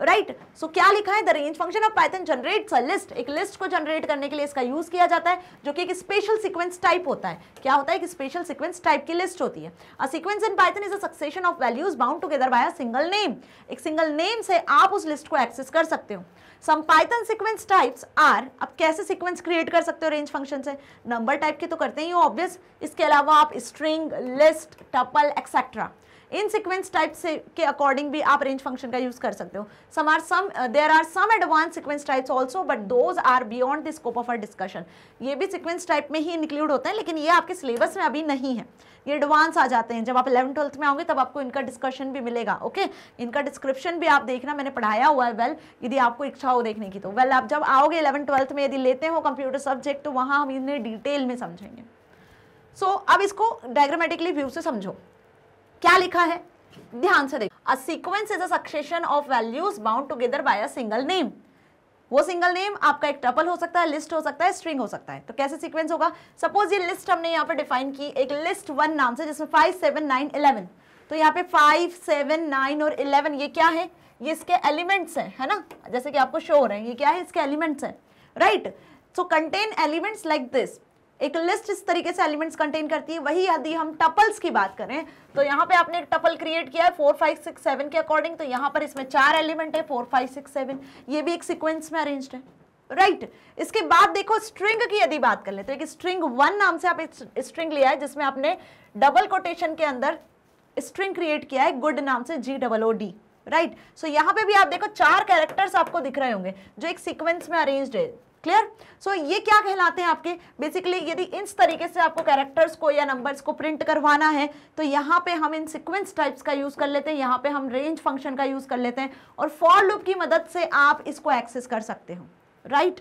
राइट right? सो so, क्या लिखा है the range function of Python generates a list एक लिस्ट को जनरेट करने के लिए इसका यूज किया जाता है जो कि एक स्पेशल सीक्वेंस टाइप होता है क्या होता है एक स्पेशल सीक्वेंस टाइप की लिस्ट होती है a sequence in Python is a succession of values bound together by a single name एक सिंगल नेम से आप उस लिस्ट को एक्सेस कर सकते हो some Python sequence types are आप कैसे सीक्वेंस क्रिएट कर सकते हो रेंज फंक्शन से नंबर टाइप के तो करते ही हो ऑब्वियस इसके अलावा आप स्ट्रिंग लिस्ट टपल एक्सेट्रा इन सिक्वेंस टाइप से के अकॉर्डिंग भी आप रेंज फंक्शन का यूज कर सकते हो some are some there are some advance sequence types also but those are beyond the scope of our discussion ये भी सिक्वेंस टाइप में ही इंक्लूड होते हैं लेकिन ये आपके सिलेबस में अभी नहीं है ये एडवांस आ जाते हैं जब आप इलेवन ट्वेल्थ में आओगे तब आपको इनका डिस्कशन भी मिलेगा ओके okay? इनका डिस्क्रिप्शन भी आप देखना मैंने पढ़ाया हुआ है वेल यदि आपको इच्छा हो देखने की तो वेल आप जब आओगे इलेवन ट्वेल्थ में यदि लेते हो कंप्यूटर सब्जेक्ट तो वहाँ हम इन्हें डिटेल में समझेंगे सो so, अब इसको डायग्रामेटिकली व्यू से समझो क्या लिखा है ध्यान से देखो a sequence is a succession of values bound together by a single name वो सिंगल नेम आपका एक टपल हो सकता है लिस्ट हो सकता है स्ट्रिंग हो सकता है तो कैसे सीक्वेंस होगा सपोज ये लिस्ट हमने यहाँ पर डिफाइन की एक लिस्ट वन नाम से जिसमें फाइव सेवन नाइन इलेवन तो यहाँ पे फाइव सेवन नाइन और इलेवन ये क्या है ये इसके एलिमेंट्स हैं है ना जैसे कि आपको शो हो रहे हैं ये क्या है इसके एलिमेंट्स हैं right so contain elements like this एक लिस्ट इस तरीके से एलिमेंट्स कंटेन करती है वही यदि हम टपल्स की बात करें तो यहाँ पे आपने एक टपल क्रिएट किया है फोर फाइव सिक्स सेवन के अकॉर्डिंग तो यहाँ पर इसमें चार एलिमेंट है फोर फाइव सिक्स सेवन ये भी एक सीक्वेंस में अरेंज है राइट right. इसके बाद देखो स्ट्रिंग की यदि बात कर ले तो एक स्ट्रिंग वन नाम से आप स्ट्रिंग लिया है जिसमें आपने डबल कोटेशन के अंदर स्ट्रिंग क्रिएट किया है गुड नाम से G double O D right so यहाँ पे भी आप देखो चार कैरेक्टर्स आपको दिख रहे होंगे जो एक सीक्वेंस में अरेंज्ड है क्लियर सो so, ये क्या कहलाते हैं आपके बेसिकली यदि इस तरीके से आपको कैरेक्टर्स को या नंबर्स को प्रिंट करवाना है तो यहाँ पे हम इन सिक्वेंस टाइप्स का यूज़ कर लेते हैं यहाँ पे हम रेंज फंक्शन का यूज़ कर लेते हैं और फॉर लूप की मदद से आप इसको एक्सेस कर सकते हो right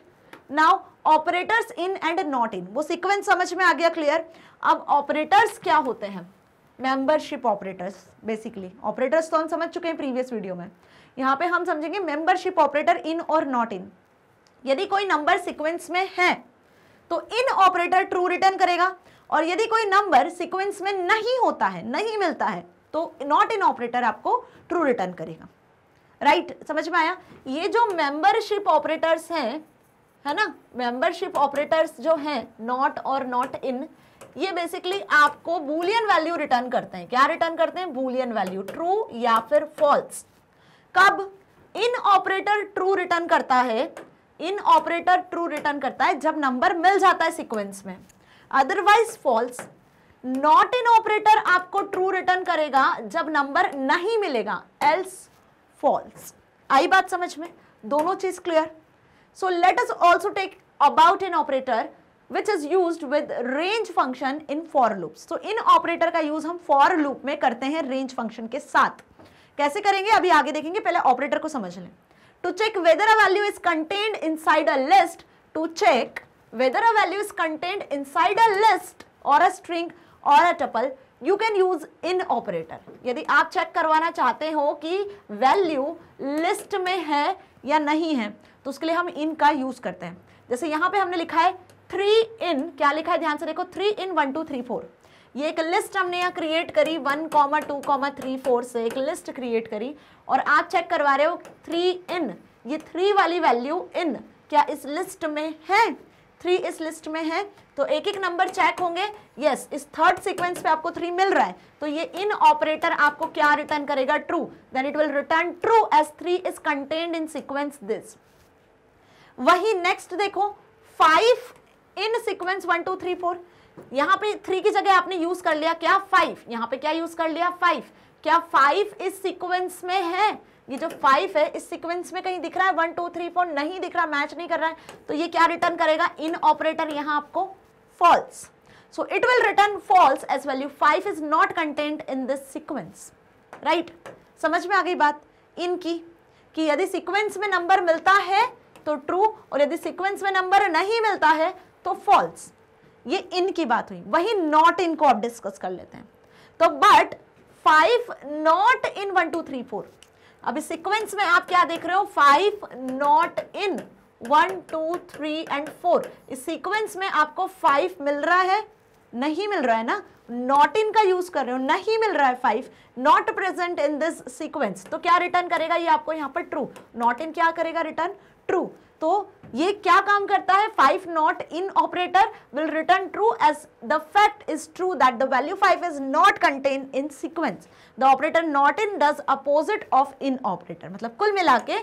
now operators in and not in वो सिक्वेंस समझ में आ गया क्लियर अब ऑपरेटर्स क्या होते हैं मेंबरशिप ऑपरेटर्स बेसिकली ऑपरेटर्स तो हम समझ चुके हैं प्रीवियस वीडियो में यहाँ पे हम समझेंगे मेंबरशिप ऑपरेटर इन और नॉट इन यदि कोई नंबर सिक्वेंस में है तो इन ऑपरेटर ट्रू रिटर्न करेगा और यदि कोई नंबर सिक्वेंस में नहीं होता है नहीं मिलता है तो नॉट इन ऑपरेटर आपको ट्रू रिटर्न करेगा राइट right, समझ में आया ये जो मेंबरशिप ऑपरेटर्स हैं है ना मेंबरशिप ऑपरेटर्स जो हैं नॉट और नॉट इन ये बेसिकली आपको बूलियन वैल्यू रिटर्न करते हैं क्या रिटर्न करते हैं बूलियन वैल्यू ट्रू या फिर फॉल्स कब इन ऑपरेटर ट्रू रिटर्न करता है इन ऑपरेटर ट्रू रिटर्न करता है जब नंबर मिल जाता है सीक्वेंस में otherwise false not in operator आपको ट्रू रिटर्न करेगा जब नंबर नहीं मिलेगा एल्स फॉल्स आई बात समझ में दोनों चीज clear so let us also take about in operator which is use with range function in for loop तो इन ऑपरेटर का यूज हम फॉर लूप में करते हैं रेंज फंक्शन के साथ कैसे करेंगे अभी आगे देखेंगे पहले ऑपरेटर को समझ लें to check whether a value is contained inside a list to check whether a value is contained inside a list or a string or a tuple you can use in operator यदि आप check करवाना चाहते हो कि value list में है या नहीं है तो उसके लिए हम in का use करते हैं जैसे यहाँ पे हमने लिखा है थ्री in क्या लिखा है ध्यान से देखो three in one two three four ये एक लिस्ट हमने यहाँ क्रिएट करी one comma two comma three four से एक लिस्ट क्रिएट करी और आप चेक करवा रहे हो थ्री इन ये थ्री वाली वैल्यू इन क्या इस लिस्ट में है थ्री इस लिस्ट में है तो एक एक नंबर चेक होंगे यस yes, इस थर्ड सीक्वेंस पे आपको थ्री मिल रहा है तो ये इन ऑपरेटर आपको क्या रिटर्न करेगा true then it will return true as three is contained in sequence this वही नेक्स्ट देखो five in sequence one two three four यहाँ पे थ्री की जगह आपने यूज कर लिया क्या फाइव यहाँ पे क्या यूज कर लिया फाइव क्या फाइव इस सीक्वेंस में है ये जो फाइव है इस सीक्वेंस में कहीं दिख रहा है वन टू थ्री फोर नहीं दिख रहा मैच नहीं कर रहा है तो ये क्या रिटर्न करेगा इन ऑपरेटर यहाँ आपको false so it will return false as value five is not content in this sequence right समझ में आ गई बात इनकी कि यदि सिक्वेंस में नंबर मिलता है तो ट्रू और यदि सिक्वेंस में नंबर नहीं मिलता है तो फॉल्स ये इन की बात हुई वही नॉट इन को आप डिस्कस कर लेते हैं तो but five not in one two three four अब इस सिक्वेंस में आप क्या देख रहे हो five not in one two three and four इस सीक्वेंस में आपको फाइव मिल रहा है नहीं मिल रहा है ना नॉट इन का यूज कर रहे हो नहीं मिल रहा है five not present in this sequence तो क्या रिटर्न करेगा ये आपको यहां पर ट्रू नॉट इन क्या करेगा रिटर्न ट्रू तो ये क्या काम करता है five not in operator will return true as the fact is true that the value five is not contain in sequence the operator not in does opposite of in operator मतलब कुल मिला के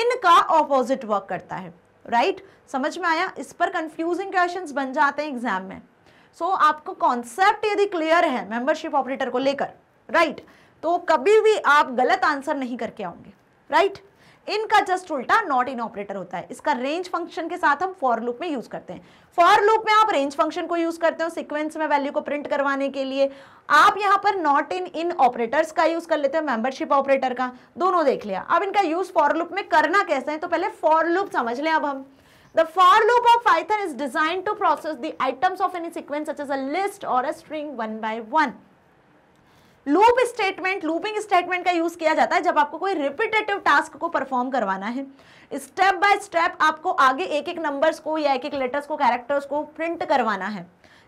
इन का ऑपोजिट वर्क करता है right right? समझ में आया इस पर कंफ्यूजिंग क्वेश्चंस बन जाते हैं एग्जाम में सो so, आपको कॉन्सेप्ट यदि क्लियर है मेंबरशिप ऑपरेटर को लेकर राइट right? तो कभी भी आप गलत आंसर नहीं करके आओगे राइट right? इनका जस्ट उल्टा नॉट इन ऑपरेटर होता है इसका रेंज फंक्शन के साथ हम फॉर लूप में यूज करते हैं फॉर लूप में आप रेंज फंक्शन को यूज करते हो सिक्वेंस में वैल्यू को प्रिंट करवाने के लिए आप यहाँ पर नॉट इन इन ऑपरेटर्स का यूज कर लेते हो मेंबरशिप ऑपरेटर का दोनों देख लिया अब इनका यूज फॉर लूप में करना कैसे है तो पहले फॉर लूप समझ लें अब हम the for loop of Python is design to process the items of any sequence such as a list or a string one by one. Loop statement looping statement का यूज किया जाता है जब आपको कोई रिपीटेटिव टास्क को perform करवाना है स्टेप बाय स्टेप आपको आगे एक एक नंबर्स को या एक एक लेटर्स को कैरेक्टर्स को प्रिंट करवाना है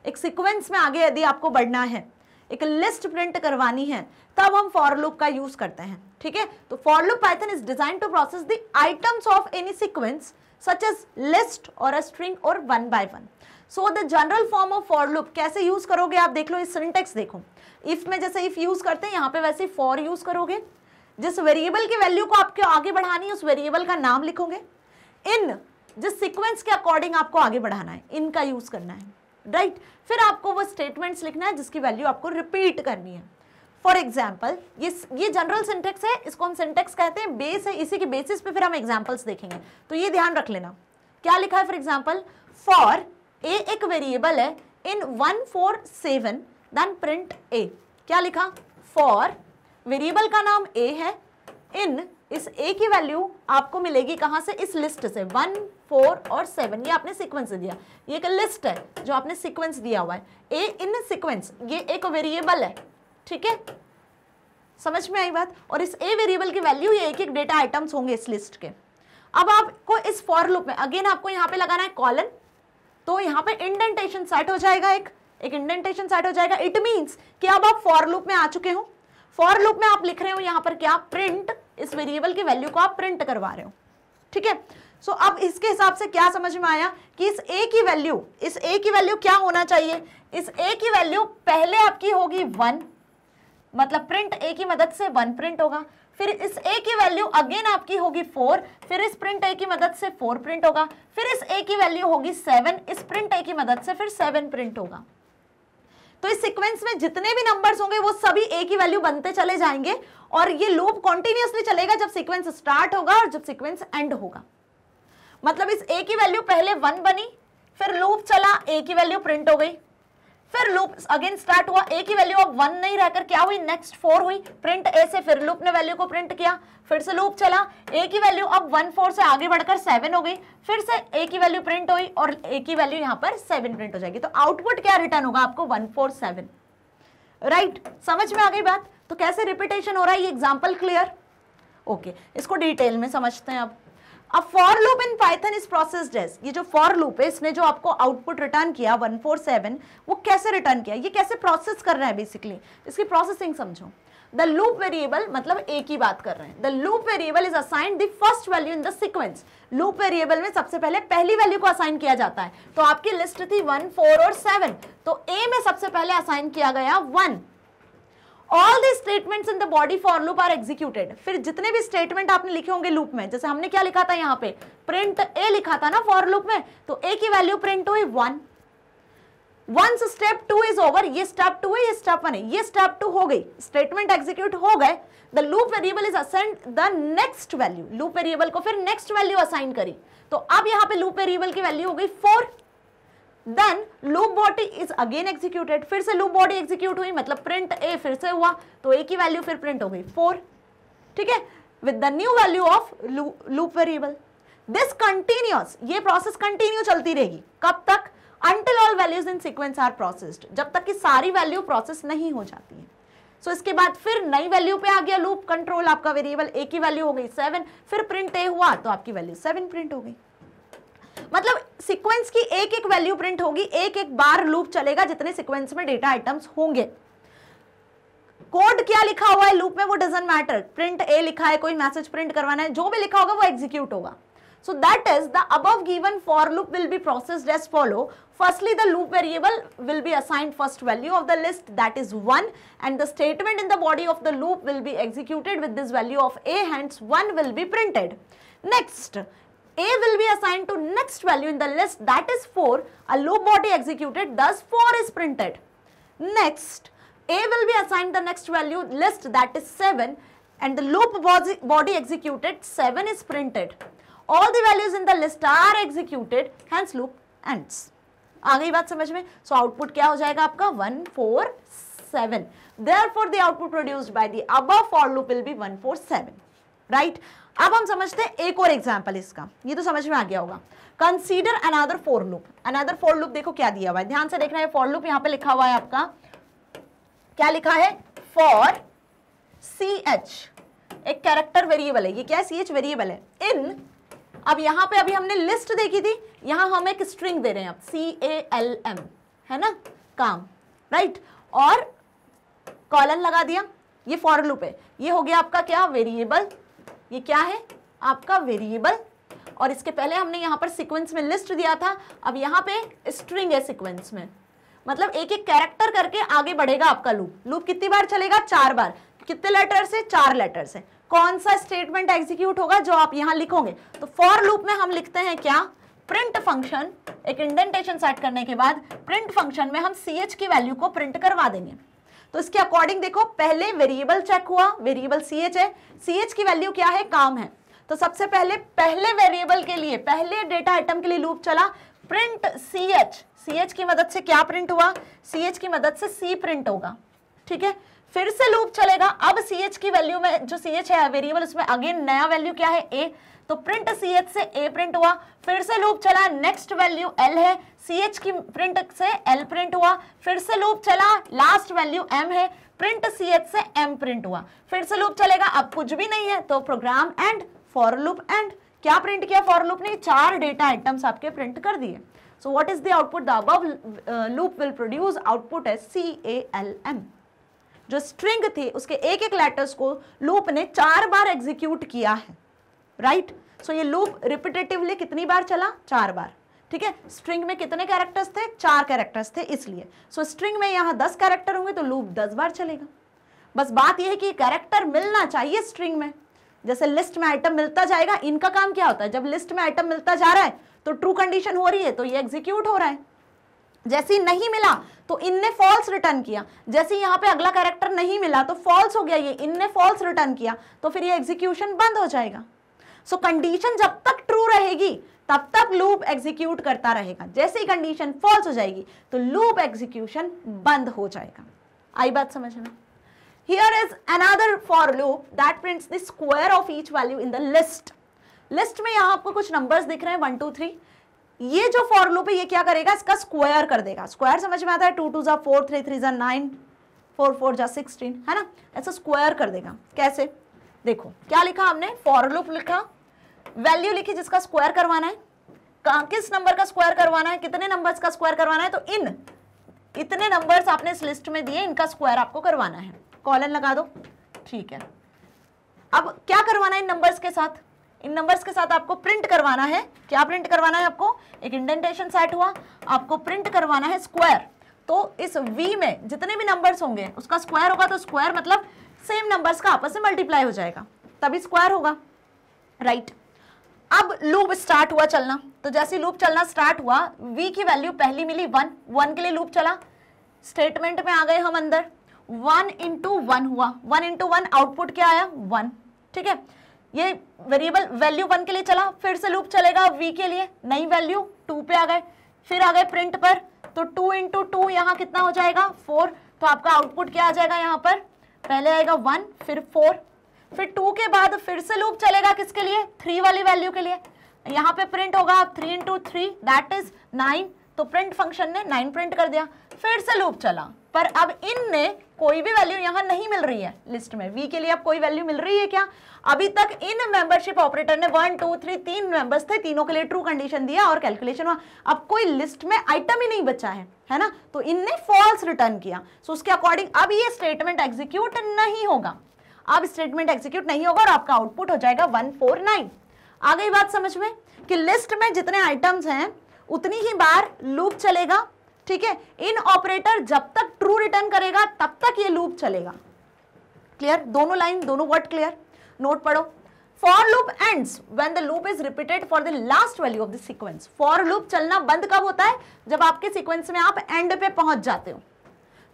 एक सिक्वेंस में आगे यदि आपको बढ़ना है एक लिस्ट प्रिंट करवानी है तब हम फॉर लूप का यूज करते हैं ठीक है तो for loop Python is design to process the items of any sequence such as list or a string or one by one so the general form of for loop कैसे use करोगे आप देख लो इस सिंटेक्स देखो if में जैसे if use करते हैं यहाँ पे वैसे फॉर यूज करोगे जिस वेरिएबल की वैल्यू को आपके आगे बढ़ानी है उस वेरिएबल का नाम लिखोगे इन जिस सीक्वेंस के अकॉर्डिंग आपको आगे बढ़ाना है इनका यूज करना है राइट right? फिर आपको वो स्टेटमेंट्स लिखना है जिसकी वैल्यू आपको रिपीट करनी है फॉर एग्जाम्पल ये ये जनरल सिंटेक्स है इसको हम सिंटेक्स कहते हैं बेस है इसी के बेसिस पे फिर हम एग्जाम्पल्स देखेंगे तो ये ध्यान रख लेना क्या लिखा है फॉर एग्जाम्पल फॉर ए एक वेरिएबल है in one four seven then print a क्या लिखा फॉर वेरिएबल का नाम ए है इन इस ए की वैल्यू आपको मिलेगी कहां से इस लिस्ट से वन फोर और सेवन ये आपने सीक्वेंस दिया ये एक लिस्ट है जो आपने सीक्वेंस दिया हुआ है ए इन सीक्वेंस ये एक वेरिएबल है ठीक है समझ में आई बात और इस ए वेरिएबल की वैल्यू ये एक एक डेटा आइटम्स होंगे इस लिस्ट के अब आपको इस फॉर लूप में अगेन आपको यहां पे लगाना है कॉलन तो यहां पे इंडेंटेशन सेट हो जाएगा एक एक इंडेंटेशन सेट हो जाएगा इट मीन्स कि अब आप फॉर लूप में आ चुके हो फॉर लूप में आप लिख रहे हो यहाँ पर क्या प्रिंट इस वेरिएबल की वैल्यू को आप प्रिंट करवा रहे हो ठीक है सो so, अब इसके हिसाब से क्या समझ में आया कि इस ए की वैल्यू इस ए की वैल्यू क्या होना चाहिए इस ए की वैल्यू पहले आपकी होगी वन मतलब प्रिंट ए की मदद से वन प्रिंट होगा फिर इस ए की वैल्यू अगेन आपकी होगी फोर फिर इस प्रिंट ए की मदद से फोर प्रिंट होगा फिर इस ए की वैल्यू होगी सेवन इस प्रिंट ए की मदद से फिर सेवन प्रिंट होगा तो इस सीक्वेंस में जितने भी नंबर्स होंगे वो सभी ए की वैल्यू बनते चले जाएंगे और ये लूप कॉन्टिन्यूसली चलेगा जब सीक्वेंस स्टार्ट होगा और जब सीक्वेंस एंड होगा मतलब इस ए की वैल्यू पहले वन बनी फिर लूप चला ए की वैल्यू प्रिंट हो गई फिर लूप अगेन स्टार्ट हुआ ए की वैल्यू अब वन नहीं रहकर क्या हुई नेक्स्ट फोर हुई प्रिंट ए से फिर लूप ने वैल्यू को प्रिंट किया फिर से लूप चला ए की वैल्यू अब वन फोर से आगे बढ़कर सेवन हो गई फिर से ए की वैल्यू प्रिंट हुई और ए की वैल्यू यहां पर सेवन प्रिंट हो जाएगी तो आउटपुट क्या रिटर्न होगा आपको वन फोर सेवन राइट समझ में आ गई बात तो कैसे रिपीटेशन हो रहा है ये एग्जाम्पल क्लियर ओके इसको डिटेल में समझते हैं आप अब for loop in Python is processed as ये जो फॉर लूप है इसने जो आपको आउटपुट रिटर्न किया 147 वो कैसे रिटर्न किया ये कैसे प्रोसेस कर रहा है बेसिकली इसकी प्रोसेसिंग समझो द लूप वेरिएबल मतलब एक ही बात कर रहे हैं the loop variable is assigned the first value in the sequence loop variable में सबसे पहले पहली वैल्यू को असाइन किया जाता है तो आपकी लिस्ट थी वन फोर और सेवन तो ए में सबसे पहले असाइन किया गया one all the statements in the body for loop are executed फिर जितने भी स्टेटमेंट आपने लिखे होंगे लूप में जैसे हमने क्या लिखा था यहाँ पे प्रिंट ए लिखा था ना फॉर लूप में तो ए की वैल्यू प्रिंट हुई one once step two is over ये स्टेप टू है ये स्टेप वन है ये स्टेप टू हो गई स्टेटमेंट एग्जीक्यूट हो गए the loop variable is assigned the next value loop variable को फिर नेक्स्ट वैल्यू असाइन करी तो अब यहाँ पे लूप वेरिएबल की वैल्यू हो गई four then loop body is again executed फिर से लूप बॉडी एग्जीक्यूट हुई मतलब प्रिंट ए फिर से हुआ तो ए की वैल्यू फिर प्रिंट हो गई फोर ठीक है with the new value of loop variable this continues ये प्रोसेस कंटिन्यू चलती रहेगी कब तक until all values in sequence are processed जब तक कि सारी वैल्यू प्रोसेस नहीं हो जाती है सो so, इसके बाद फिर नई वैल्यू पे आ गया लूप कंट्रोल आपका वेरिएबल ए की वैल्यू हो गई सेवन फिर प्रिंट ए हुआ तो आपकी वैल्यू सेवन प्रिंट हो गई मतलब सीक्वेंस की एक एक वैल्यू प्रिंट होगी एक एक बार लूप चलेगा जितने सीक्वेंस में डेटा आइटम्स होंगे कोड क्या लिखा हुआ है लूप में वो डजेंट मैटर प्रिंट ए लिखा है कोई मैसेज प्रिंट करवाना है जो भी लिखा होगा वो एग्जीक्यूट होगा so that is the above given for loop will be processed as follow firstly the loop variable will be assigned first value of the list that is 1 and the statement in the body of the loop will be executed with this value of a hence 1 will be printed next A will be assigned to next value in the list that is 4. A loop body executed thus 4 is printed. Next A will be assigned the next value list that is 7 and the loop body, body executed 7 is printed. All the values in the list are executed hence loop ends. आ गई बात समझ में so, output क्या हो जाएगा आपका 147 Therefore the output produced by the above for loop will be 147 right? अब हम समझते हैं एक और एग्जाम्पल इसका ये तो समझ में आ गया होगा consider another for loop another for loop देखो क्या दिया हुआ है ध्यान से देखना है फोर लूप यहां पे लिखा हुआ है आपका क्या लिखा है फॉर सी एच एक कैरेक्टर वेरिएबल है ये क्या सी एच वेरिएबल है इन अब यहां पे अभी हमने लिस्ट देखी थी यहां हम एक स्ट्रिंग दे रहे हैं आप सी ए एल एम है ना काम राइट और कॉलन लगा दिया ये फॉर लूप है ये हो गया आपका क्या वेरिएबल ये क्या है आपका वेरिएबल और इसके पहले हमने यहाँ पर सीक्वेंस में लिस्ट दिया था अब यहाँ पे स्ट्रिंग है सीक्वेंस में मतलब एक एक कैरेक्टर करके आगे बढ़ेगा आपका लूप लूप कितनी बार चलेगा चार बार कितने लेटर से चार लेटर से कौन सा स्टेटमेंट एग्जीक्यूट होगा जो आप यहाँ लिखोगे तो फॉर लूप में हम लिखते हैं क्या प्रिंट फंक्शन एक इंडेंटेशन सेट करने के बाद प्रिंट फंक्शन में हम सी की वैल्यू को प्रिंट करवा देंगे तो इसके अकॉर्डिंग देखो पहले वेरिएबल चेक हुआ वेरिएबल सी एच है सी एच की वैल्यू क्या है काम है तो सबसे पहले पहले वेरिएबल के लिए पहले डेटा आइटम के लिए लूप चला print C H C H की मदद से क्या प्रिंट हुआ सी एच की मदद से सी प्रिंट होगा ठीक है फिर से लूप चलेगा अब सी एच की वैल्यू में जो सी एच है वेरिएबल उसमें अगेन नया वैल्यू क्या है ए तो प्रिंट सी एच से ए प्रिंट हुआ फिर से लूप चला नेक्स्ट वैल्यू एल है सी एच की प्रिंट से एल प्रिंट हुआ फिर से लूप चला लास्ट वैल्यू एम है प्रिंट सी एच से एम प्रिंट हुआ फिर से लूप चलेगा अब कुछ भी नहीं है तो program end for loop end क्या प्रिंट किया फॉर लूप ने चार डेटा आइटम्स आपके प्रिंट कर दिए so what is the output the above loop will produce output as C A L M जो स्ट्रिंग थी उसके एक एक लेटर्स को लूप ने चार बार एग्जीक्यूट किया है राइट सो ये लूप रिपीटेटिवली कितनी बार चला चार बार ठीक है स्ट्रिंग में कितने कैरेक्टर्स थे चार कैरेक्टर्स थे इसलिए सो so, स्ट्रिंग में यहाँ दस कैरेक्टर होंगे तो लूप दस बार चलेगा बस बात यह है कि कैरेक्टर मिलना चाहिए स्ट्रिंग में जैसे लिस्ट में आइटम मिलता जाएगा इनका काम क्या होता है जब लिस्ट में आइटम मिलता जा रहा है तो ट्रू कंडीशन हो रही है तो ये एग्जीक्यूट हो रहा है जैसे ही नहीं मिला तो इनने फॉल्स रिटर्न किया जैसे यहाँ पे अगला कैरेक्टर नहीं मिला तो फॉल्स हो गया ये इनने फॉल्स रिटर्न किया तो फिर ये एग्जीक्यूशन बंद हो जाएगा सो कंडीशन जब तक ट्रू रहेगी तब तक लूप एग्जीक्यूट करता रहेगा जैसे ही कंडीशन फॉल्स हो जाएगी तो लूप एग्जीक्यूशन बंद हो जाएगा आई बात में here is another for loop that prints the square of each value in the list list में यहां आपको कुछ नंबर्स दिख रहे हैं वन टू थ्री ये जो फॉर लूप है ये क्या करेगा इसका स्क्वायर कर देगा स्क्वायर समझ में आता है टू टू जा फोर थ्री थ्री जा नाइन फोर फोर जा सिक्सटीन है ना ऐसा स्क्वायर कर देगा कैसे देखो क्या लिखा हमने फॉर लूप लिखा वैल्यू लिखी जिसका स्क्वायर करवाना है किस नंबर का स्क्वायर करवाना है कितने नंबर्स का स्क्वायर करवाना है तो इन इतने नंबर्स आपने इस लिस्ट में दिए इनका स्क्वायर आपको करवाना है कॉलन लगा दो ठीक है अब क्या करवाना है इन नंबर्स के साथ इन नंबर्स के साथ आपको प्रिंट करवाना है क्या प्रिंट करवाना है आपको एक इंडेंटेशन सेट हुआ आपको प्रिंट करवाना है स्क्वायर तो इस v में जितने भी नंबर्स होंगे उसका स्क्वायर होगा तो स्क्वायर मतलब सेम नंबर्स का आपस में मल्टीप्लाई हो जाएगा तभी स्क्वायर होगा राइट right. अब लूप स्टार्ट हुआ चलना तो जैसे लूप चलना स्टार्ट हुआ वी की वैल्यू पहली मिली वन वन के लिए लूप चला स्टेटमेंट में आ गए हम अंदर वन इंटू वन हुआ वन इंटू वन आउटपुट क्या आया वन ठीक है ये वेरिएबल वैल्यू वन के लिए चला फिर से लूप चलेगा वी के लिए नई वैल्यू टू पे आ गए फिर आ गए प्रिंट पर तो टू इंटू टू यहाँ कितना हो जाएगा फोर तो आपका आउटपुट क्या आ जाएगा यहाँ पर पहले आएगा वन फिर फोर फिर टू के बाद फिर से लूप चलेगा किसके लिए थ्री वाली वैल्यू के लिए यहाँ पे प्रिंट होगा आप three into three that is nine तो प्रिंट फंक्शन ने नाइन प्रिंट कर दिया फिर से लूप चला पर अब इन ने कोई भी वैल्यू यहाँ नहीं मिल रही है लिस्ट में वी के लिए अब कोई वैल्यू मिल रही है क्या अभी तक इन मेंबरशिप ऑपरेटर ने वन टू थ्री तीन मेंबर्स थे तीनों के लिए ट्रू कंडीशन दिया और कैलकुलेशन हुआ अब कोई लिस्ट में आइटम ही नहीं बचा है है ना तो इनने फॉल्स रिटर्न किया सो उसके अकॉर्डिंग अब ये स्टेटमेंट एग्जीक्यूट नहीं होगा अब स्टेटमेंट एग्जीक्यूट नहीं होगा और आपका आउटपुट हो जाएगा वन फोर नाइन आ गई बात समझ में कि लिस्ट में जितने आइटम्स हैं उतनी ही बार लूप चलेगा ठीक है इन ऑपरेटर जब तक ट्रू रिटर्न करेगा तब तक ये लूप चलेगा क्लियर दोनों लाइन दोनों वर्ड क्लियर नोट पढ़ो for loop ends when the loop is repeated for the last value of the sequence for loop चलना बंद कब होता है जब आपके सीक्वेंस में आप एंड पे पहुंच जाते हो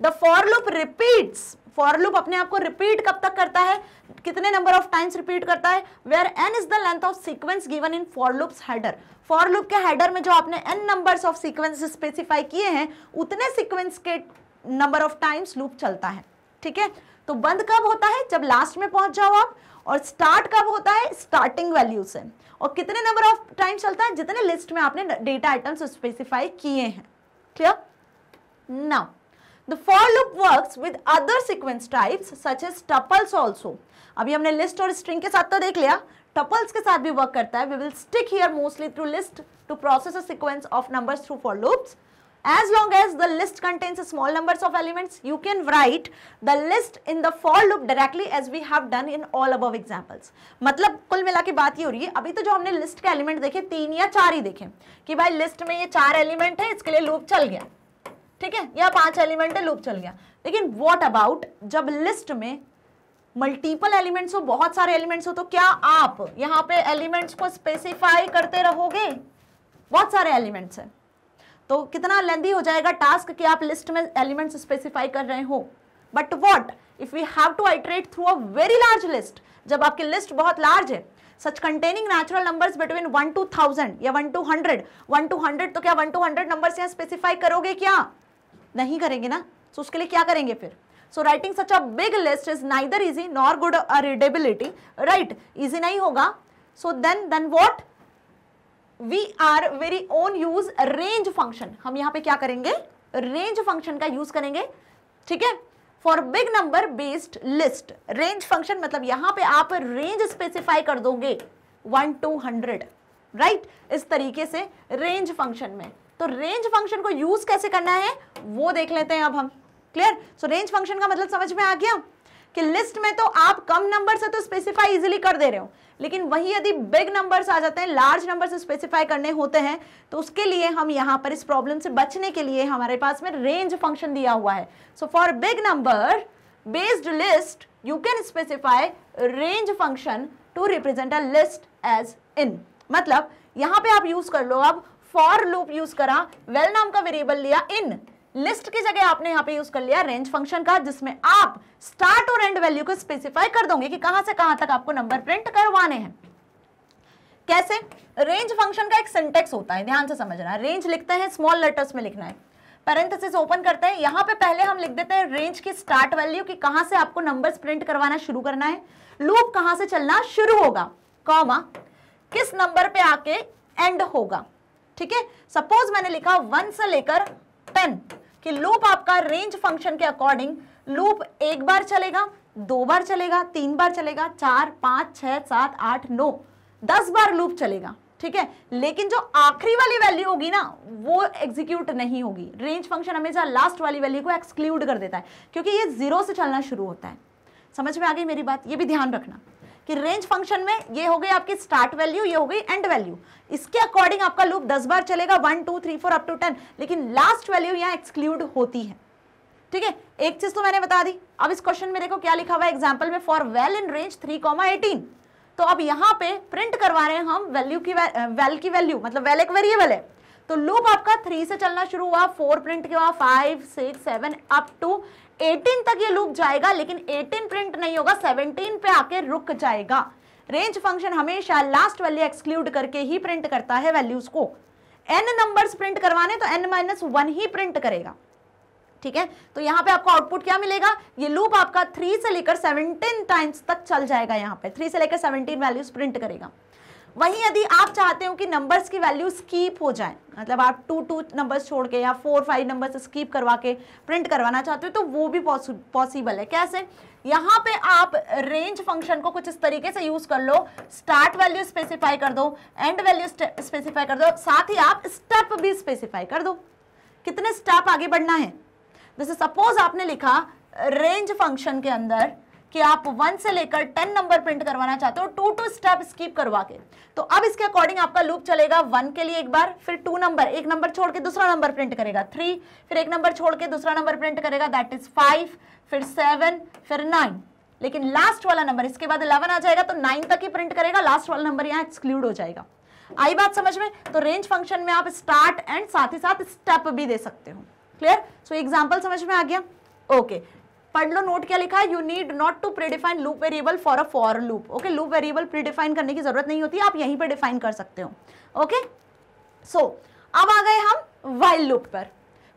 the for loop repeats for loop अपने आप को रिपीट कब तक करता है कितने नंबर ऑफ टाइम्स रिपीट करता है where N is the length of sequence given in for loops header for loop के हेडर में जो आपने N numbers of sequence specify किए हैं उतने सीक्वेंस के नंबर ऑफ टाइम्स लूप चलता है ठीक है तो बंद कब होता है जब लास्ट में पहुंच जाओ आप और स्टार्ट कब होता है स्टार्टिंग वैल्यू से और कितने नंबर ऑफ टाइम चलता है जितने लिस्ट में आपने डेटा आइटम्स स्पेसिफाई किए हैं clear now The for loop works with other sequence types such as tuples also. अभी हमने list और string के साथ तो देख लिया tuples के साथ भी work करता है We will stick here mostly through list to process a sequence of numbers through for loops. as long as the list contains a small numbers of elements you can write the list in the for loop directly as we have done in all above examples मतलब कुल मिला के बात ये हो रही है अभी तो जो हमने लिस्ट के एलिमेंट देखे तीन या चार ही देखे कि भाई लिस्ट में ये चार एलिमेंट है इसके लिए लूप चल गया ठीक है या पांच एलिमेंट है लूप चल गया लेकिन वॉट अबाउट जब लिस्ट में मल्टीपल एलिमेंट्स हो बहुत सारे एलिमेंट्स हो तो क्या आप यहाँ पे एलिमेंट्स को स्पेसिफाई करते रहोगे बहुत सारे एलिमेंट्स हैं तो कितना लेंदी हो जाएगा टास्क कि आप लिस्ट में एलिमेंट्स स्पेसिफाई कर रहे हो but what if you have to iterate through a very large list जब आपकी लिस्ट बहुत लार्ज है such containing natural numbers between one to thousand या one to hundred one to hundred तो क्या वन टू हंड्रेड नंबर्स यहाँ specify करोगे क्या नहीं करेंगे ना तो so उसके लिए क्या करेंगे फिर so writing such a big list is neither easy nor good readability right easy नहीं होगा so then then what we are very own use range function हम यहां पे क्या करेंगे रेंज फंक्शन का यूज करेंगे ठीक है for big number based list range function मतलब यहां पे आप रेंज स्पेसिफाई कर दोगे वन टू हंड्रेड राइट इस तरीके से रेंज फंक्शन में तो रेंज फंक्शन को यूज कैसे करना है वो देख लेते हैं अब हम क्लियर सो रेंज फंक्शन का मतलब समझ में आ गया कि लिस्ट में तो आप कम नंबर से तो स्पेसिफाई इजिली कर दे रहे हो लेकिन वही यदि बिग नंबर्स आ जाते हैं लार्ज नंबर से स्पेसिफाई करने होते हैं तो उसके लिए हम यहां पर इस प्रॉब्लम से बचने के लिए हमारे पास में रेंज फंक्शन दिया हुआ है so for big number based list you can specify range function to represent a list as in मतलब यहां पे आप यूज कर लो अब फॉर लूप यूज करा वेल नाम का वेरिएबल लिया इन लिस्ट की जगह आपने यहाँ पे यूज कर लिया रेंज फंक्शन का जिसमें आप स्टार्ट और एंड वैल्यू को स्पेसिफाई कर दोगे कि कहां से कहां तक आपको नंबर प्रिंट करवाने हैं कैसे रेंज फंक्शन का एक सिंटेक्स होता है ध्यान से समझना रेंज लिखते हैं स्मॉल लेटर्स में लिखना है पैरेंथेसिस ओपन करते हैं यहां पे पहले हम लिख देते हैं रेंज की स्टार्ट वैल्यू कि कहां से आपको नंबर्स प्रिंट करवाना शुरू करना है लूप कहां से चलना शुरू होगा कॉमा किस नंबर पे आके एंड होगा ठीक है सपोज मैंने लिखा वन से लेकर टेन कि लूप आपका रेंज फंक्शन के अकॉर्डिंग लूप एक बार चलेगा दो बार चलेगा तीन बार चलेगा चार पांच छह सात आठ नौ दस बार लूप चलेगा ठीक है लेकिन जो आखिरी वाली वैल्यू होगी ना वो एग्जीक्यूट नहीं होगी रेंज फंक्शन हमेशा लास्ट वाली वैल्यू को एक्सक्लूड कर देता है क्योंकि ये जीरो से चलना शुरू होता है समझ में आ गई मेरी बात ये भी ध्यान रखना कि रेंज फंक्शन में ये हो गई आपकी स्टार्ट वैल्यू ये हो गई एंड वैल्यू इसके अकॉर्डिंग आपका लूप दस बार चलेगा one two three four up to ten लेकिन लास्ट वैल्यू यहाँ एक्सक्लूड होती है ठीक है एक चीज तो मैंने बता दी अब इस क्वेश्चन में देखो क्या लिखा हुआ है एग्जाम्पल में for val in range three comma eighteen तो अब यहाँ पे प्रिंट करवा रहे हैं हम वैल्यू की वेल की वैल्यू मतलब वेल एक वेरिएबल है तो लूप आपका थ्री से चलना शुरू हुआ फोर प्रिंट के हुआ five six seven up to 18 तक ये लूप जाएगा लेकिन 18 प्रिंट नहीं होगा 17 पे आके रुक जाएगा रेंज फंक्शन हमेशा लास्ट वैल्यू एक्सक्लूड करके ही प्रिंट करता है वैल्यूज को एन नंबर प्रिंट करवाने तो एन माइनस वन ही प्रिंट करेगा ठीक है तो यहाँ पे आपको आउटपुट क्या मिलेगा ये लूप आपका थ्री से लेकर सेवनटीन टाइम्स तक चल जाएगा यहाँ पे थ्री से लेकर सेवनटीन वैल्यूज प्रिंट करेगा वहीं यदि आप चाहते हो कि नंबर्स की वैल्यू स्कीप हो जाए मतलब आप टू टू नंबर्स छोड़ के या फोर फाइव नंबर्स स्कीप करवा के प्रिंट करवाना चाहते हो तो वो भी पॉसिबल है कैसे यहाँ पे आप रेंज फंक्शन को कुछ इस तरीके से यूज कर लो स्टार्ट वैल्यू स्पेसिफाई कर दो एंड वैल्यू स्पेसिफाई कर दो साथ ही आप स्टेप भी स्पेसिफाई कर दो कितने स्टेप आगे बढ़ना है जैसे सपोज आपने लिखा रेंज फंक्शन के अंदर कि आप वन से लेकर टेन नंबर प्रिंट करवाना चाहते हो टू टू स्टेप स्कीप करवा के तो अब इसके अकॉर्डिंग आपका लूप चलेगा वन के लिए एक बार फिर टू नंबर एक नंबर छोड़ के दूसरा नंबर प्रिंट करेगा थ्री फिर एक नंबर छोड़ के दूसरा नंबर प्रिंट करेगा दैट इज फाइव फिर सेवन फिर नाइन लेकिन लास्ट वाला नंबर इसके बाद इलेवन आ जाएगा तो नाइन तक ही प्रिंट करेगा लास्ट वाला नंबर यहाँ एक्सक्लूड हो जाएगा आई बात समझ में तो रेंज फंक्शन में आप स्टार्ट एंड साथ ही साथ स्टेप भी दे सकते हो क्लियर सो एग्जाम्पल समझ में आ गया ओके okay. पढ़ लो नोट क्या लिखा है you need not to predefine loop variable for a for loop okay loop variable predefine करने की जरूरत नहीं होती आप यहीं पर डिफाइन कर सकते हो ओके सो अब आ गए हम वाइल लूप पर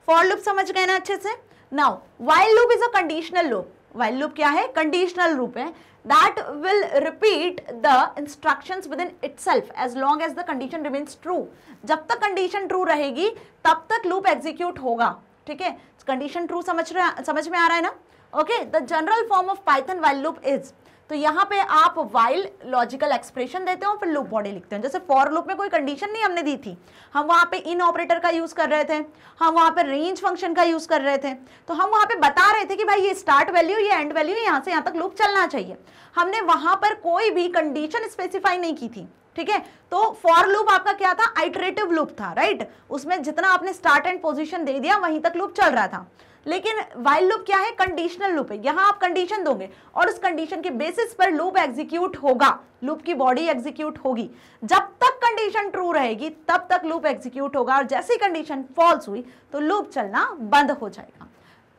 फॉर लूप समझ गए ना अच्छे से now while loop is a conditional loop while loop क्या है कंडीशनल लूप है that will repeat the instruction within itself as long as the condition remains true जब तक कंडीशन ट्रू रहेगी तब तक लूप एग्जीक्यूट होगा ठीक है कंडीशन ट्रू समझ रहे समझ में आ रहा है ना okay the general form of Python while loop is तो यहाँ पे आप वाइल लॉजिकल एक्सप्रेशन देते हो फिर लूप बॉडी लिखते हो जैसे फॉर लूप में कोई कंडीशन नहीं हमने दी थी हम वहाँ पे इन ऑपरेटर का यूज़ कर रहे थे हम वहाँ पे रेंज फंक्शन का यूज़ कर रहे थे तो हम वहाँ पे बता रहे थे कि भाई ये स्टार्ट वैल्यू ये एंड वैल्यू यहाँ से यहाँ तक लूप चलना चाहिए हमने वहाँ पर कोई भी कंडीशन स्पेसिफाई नहीं की थी ठीक है तो फॉर लूप आपका क्या था आइटरेटिव लूप था राइट उसमें जितना आपने स्टार्ट एंड पोजिशन दे दिया वहीं तक लूप चल रहा था लेकिन वाइल लूप क्या है कंडीशनल लूप है यहां आप कंडीशन दोगे और उस कंडीशन के बेसिस पर लूप एग्जीक्यूट होगा लूप की बॉडी एग्जीक्यूट होगी जब तक कंडीशन ट्रू रहेगी तब तक लूप एग्जीक्यूट होगा और जैसी कंडीशन फॉल्स हुई तो लूप चलना बंद हो जाएगा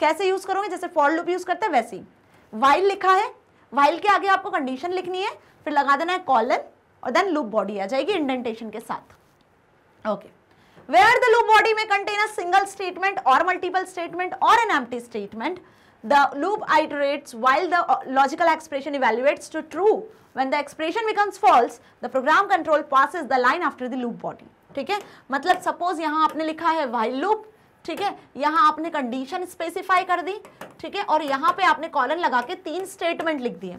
कैसे यूज करोगे जैसे फॉल लूप यूज करते हैं वैसे ही वाइल लिखा है वाइल के आगे आपको कंडीशन लिखनी है फिर लगा देना है कॉलन और देन लूप बॉडी आ जाएगी इंडेंटेशन के साथ okay okay. where the loop body may contain a single statement or multiple statement or an empty statement. The loop iterates while the logical expression evaluates to true. When the expression becomes false, the program control passes the line after the loop body. ठीक है मतलब suppose यहाँ आपने लिखा है while loop ठीक है यहाँ आपने कंडीशन स्पेसिफाई कर दी ठीक है और यहाँ पे आपने कॉलन लगा के तीन स्टेटमेंट लिख दिए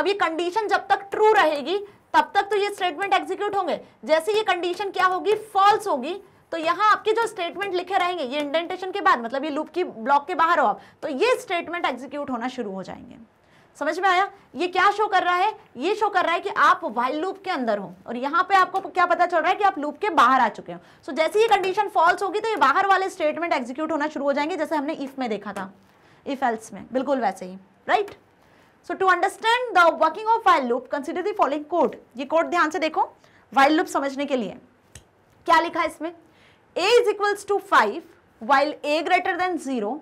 अब ये कंडीशन जब तक ट्रू रहेगी तब तक तो ये स्टेटमेंट एग्जीक्यूट होंगे जैसे ये कंडीशन क्या होगी फॉल्स होगी तो यहाँ आपके जो स्टेटमेंट लिखे रहेंगे ये इंडेंटेशन के बाद मतलब ये लूप की ब्लॉक के बाहर हो आप तो ये स्टेटमेंट एग्जीक्यूट होना शुरू हो जाएंगे समझ में आया ये क्या शो कर रहा है ये शो कर रहा है कि आप वाइल लूप के अंदर हो और यहाँ पे आपको क्या पता चल रहा है कि आप लूप के बाहर आ चुके हो सो जैसे ये कंडीशन फॉल्स होगी तो ये बाहर वाले स्टेटमेंट एग्जीक्यूट होना शुरू हो जाएंगे जैसे हमने इफ में देखा था इफ एल्स में बिल्कुल वैसे ही right so to understand the working of while loop consider the following code ये कोड ध्यान से देखो वाइल लूप समझने के लिए क्या लिखा है इसमें a is equals to five while a greater than zero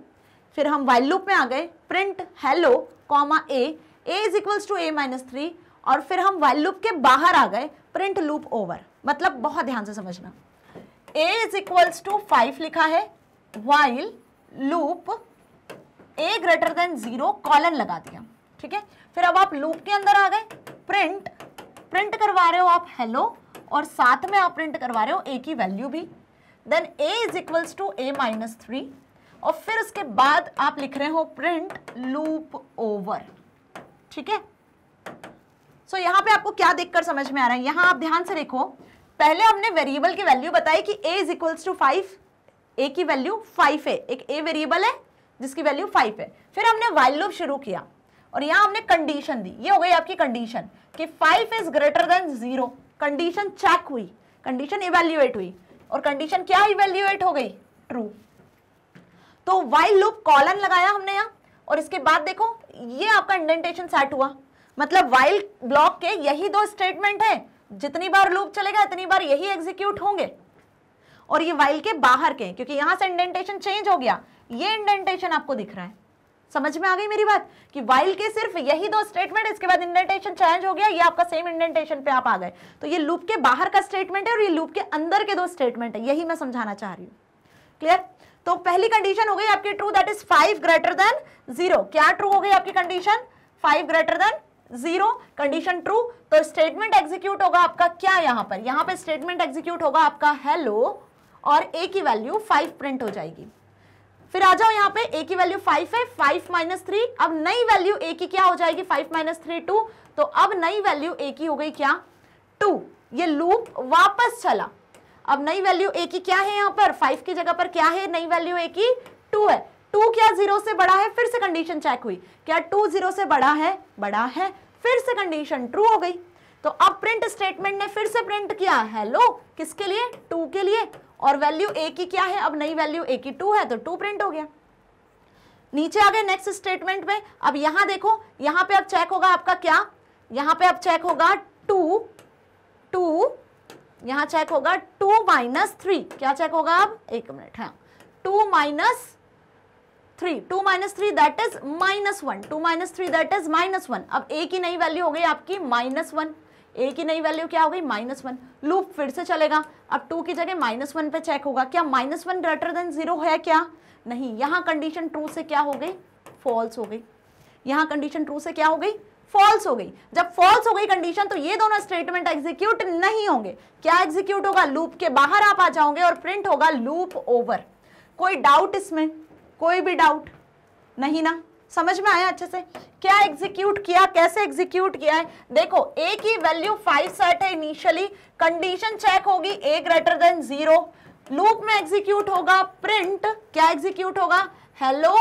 फिर हम वाइल लूप में आ गए print hello comma a a is equals to a minus three और फिर हम वाइल लूप के बाहर आ गए प्रिंट लूप ओवर मतलब बहुत ध्यान से समझना a is equals to five लिखा है while loop a greater than zero colon लगा दिया ठीक है फिर अब आप लूप के अंदर आ गए प्रिंट प्रिंट करवा रहे हो आप हेलो और साथ में आप प्रिंट करवा रहे हो ए की वैल्यू भी then A is equals to a minus three और फिर उसके बाद आप लिख रहे हो प्रिंट लूप ओवर ठीक है सो यहां पे आपको क्या देखकर समझ में आ रहा है यहां आप ध्यान से देखो पहले हमने वेरिएबल की वैल्यू बताई कि ए is equals to five a की वैल्यू फाइव है एक ए वेरिएबल है जिसकी वैल्यू फाइव है फिर हमने वाइल लूप शुरू किया और यहां हमने कंडीशन दी ये हो गई आपकी कंडीशन कि five is greater than zero condition check हुई कंडीशन इवेल्युएट हुई और कंडीशन क्या इवेल्यूएट हो गई ट्रू तो वाइल लूप कॉलन लगाया हमने यहां और इसके बाद देखो ये आपका इंडेंटेशन सेट हुआ मतलब वाइल ब्लॉक के यही दो स्टेटमेंट है जितनी बार लूप चलेगा इतनी बार यही एग्जीक्यूट होंगे और ये वाइल के बाहर के क्योंकि यहां से इंडेंटेशन चेंज हो गया ये इंडेंटेशन आपको दिख रहा है समझ में आ गई मेरी बात कि वाइल के सिर्फ यही दो स्टेटमेंट इसके बाद इंडेंटेशन चेंज हो गया ये आपका सेम इंडेंटेशन पे आप आ गए तो ये लूप के बाहर का स्टेटमेंट है और ये लूप के अंदर के दो स्टेटमेंट है यही मैं समझाना चाह रही हूँ क्लियर तो पहली कंडीशन हो गई आपकी true that is five greater than zero क्या ट्रू हो गई आपकी condition five greater than zero condition true तो स्टेटमेंट एग्जीक्यूट होगा आपका क्या यहाँ पर यहाँ पे स्टेटमेंट एग्जीक्यूट होगा आपका हेलो और ए की वैल्यू फाइव प्रिंट हो जाएगी फिर आ जाओ यहाँ पे ए की वैल्यू फाइव है फाइव माइनस थ्री अब नई वैल्यू ए की क्या हो जाएगी फाइव माइनस थ्री टू तो अब नई वैल्यू ए की हो गई क्या टू ये लूप वापस चला अब नई वैल्यू ए की क्या है यहाँ पर फाइव की जगह पर क्या है नई वैल्यू ए की टू है टू क्या जीरो से बड़ा है फिर से कंडीशन चेक हुई क्या टू जीरो से बड़ा है बड़ा है फिर से कंडीशन ट्रू हो गई तो अब प्रिंट स्टेटमेंट ने फिर से प्रिंट किया हेलो किसके लिए टू के लिए और वैल्यू ए की क्या है अब नई वैल्यू ए की टू है तो टू प्रिंट हो गया नीचे आ गए नेक्स्ट स्टेटमेंट में अब यहां देखो यहां पे अब चेक होगा आपका क्या यहां पे अब चेक होगा टू टू यहां चेक होगा टू माइनस थ्री क्या चेक होगा अब एक मिनट हाँ two minus three two minus three that is minus one two minus three that is minus one अब ए की नई वैल्यू हो गई आपकी माइनस वन ए की नई वैल्यू क्या हो गई माइनस वन लूप फिर से चलेगा अब टू की जगह माइनस वन पे चेक होगा क्या minus one greater than zero है क्या नहीं यहाँ कंडीशन ट्रू से क्या हो गई फॉल्स हो गई यहाँ कंडीशन ट्रू से क्या हो गई फॉल्स हो गई जब फॉल्स हो गई कंडीशन तो ये दोनों स्टेटमेंट एग्जीक्यूट नहीं होंगे क्या एग्जीक्यूट होगा लूप के बाहर आप आ जाओगे और प्रिंट होगा लूप ओवर कोई डाउट इसमें कोई भी डाउट नहीं ना समझ में आया अच्छे से क्या एग्जीक्यूट किया कैसे एग्जीक्यूट किया है देखो ए की वैल्यू फाइव सेट है इनिशियली कंडीशन चेक होगी a greater than zero loop में एग्जीक्यूट होगा प्रिंट क्या एग्जीक्यूट होगा हेलो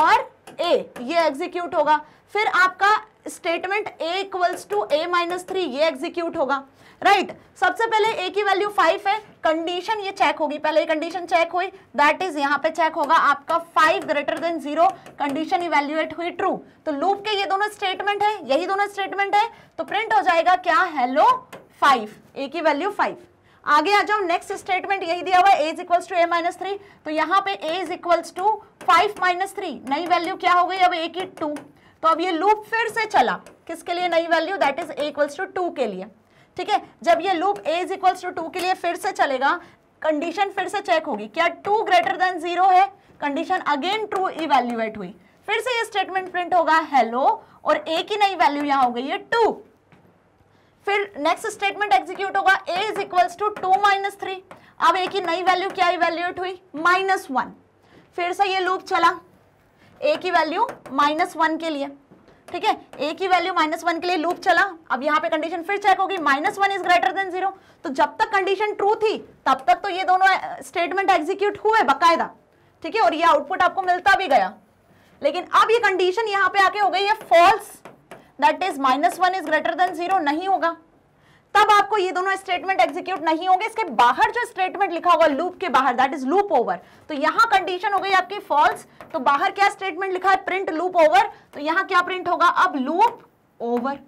और ए ये एग्जीक्यूट होगा फिर आपका statement a equals to a minus three ये एग्जीक्यूट होगा राइट right. सबसे पहले ए की वैल्यू फाइव है कंडीशन ये चेक होगी पहले ये कंडीशन चेक हुई दैट इज यहाँ पे चेक होगा आपका five greater than zero condition evaluate हुई ट्रू तो लूप के ये दोनों स्टेटमेंट है यही दोनों स्टेटमेंट है तो प्रिंट हो जाएगा क्या हेलो फाइव ए की वैल्यू फाइव आगे आ जाओ नेक्स्ट स्टेटमेंट यही दिया हुआ है ए is equals to a minus three तो यहाँ पे a is equals to five minus three नई वैल्यू क्या हो गई अब ए की टू तो अब ये लूप फिर से चला किसके लिए नई value that is equals to two के लिए ठीक है जब ये loop a is equals to two के लिए फिर से चलेगा कंडीशन फिर से चेक होगी क्या टू ग्रेटर देन जीरो है कंडीशन अगेन ट्रू इवेल्यूएट हुई फिर से ये स्टेटमेंट प्रिंट होगा हेलो और ए की नई वैल्यू यहां हो गई है टू फिर नेक्स्ट स्टेटमेंट एग्जीक्यूट होगा a is equals to two minus three अब ए की नई वैल्यू क्या इवेल्यूएट हुई माइनस वन फिर से ये लूप चला ए की वैल्यू माइनस वन के लिए ठीक है ए की वैल्यू माइनस वन के लिए लूप चला अब यहाँ पे कंडीशन फिर चेक होगी minus one is greater than zero तो जब तक कंडीशन ट्रू थी तब तक तो ये दोनों स्टेटमेंट एग्जीक्यूट हुए बकायदा ठीक है और ये आउटपुट आपको मिलता भी गया लेकिन अब ये कंडीशन यहाँ पे आके हो गई है false that is minus one is greater than zero नहीं होगा तब आपको ये दोनों स्टेटमेंट एग्जीक्यूट नहीं होंगे इसके बाहर जो स्टेटमेंट लिखा होगा लूप के बाहर दैट इज लूप ओवर तो यहां कंडीशन हो गई आपकी फॉल्स तो बाहर क्या स्टेटमेंट लिखा है प्रिंट लूप ओवर तो यहां क्या प्रिंट होगा अब लूप ओवर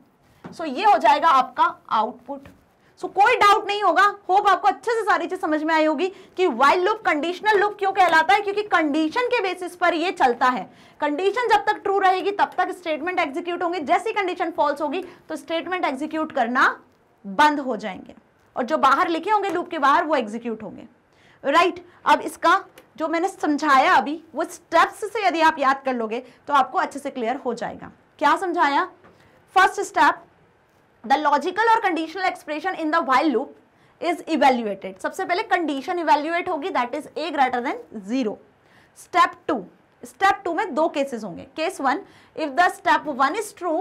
सो ये हो जाएगा आपका आउटपुट सो so, कोई डाउट नहीं होगा होप आपको अच्छे से सारी चीज समझ में आई होगी कि वाइल लूप कंडीशनल लूप क्यों कहलाता है क्योंकि कंडीशन के बेसिस पर ये चलता है कंडीशन जब तक ट्रू रहेगी तब तक स्टेटमेंट एग्जीक्यूट होंगे जैसी कंडीशन फॉल्स होगी तो स्टेटमेंट एग्जीक्यूट करना बंद हो जाएंगे और जो बाहर लिखे होंगे लूप के बाहर वो एग्जीक्यूट होंगे राइट right, अब इसका जो मैंने समझाया अभी वो स्टेप्स से यदि आप याद कर लोगे तो आपको अच्छे से क्लियर हो जाएगा क्या समझाया फर्स्ट स्टेप द लॉजिकल और conditional expression in the while loop is evaluated सबसे पहले कंडीशन इवेल्युएट होगी that is a greater than zero step two step two में दो केसेस होंगे case one if the step one is true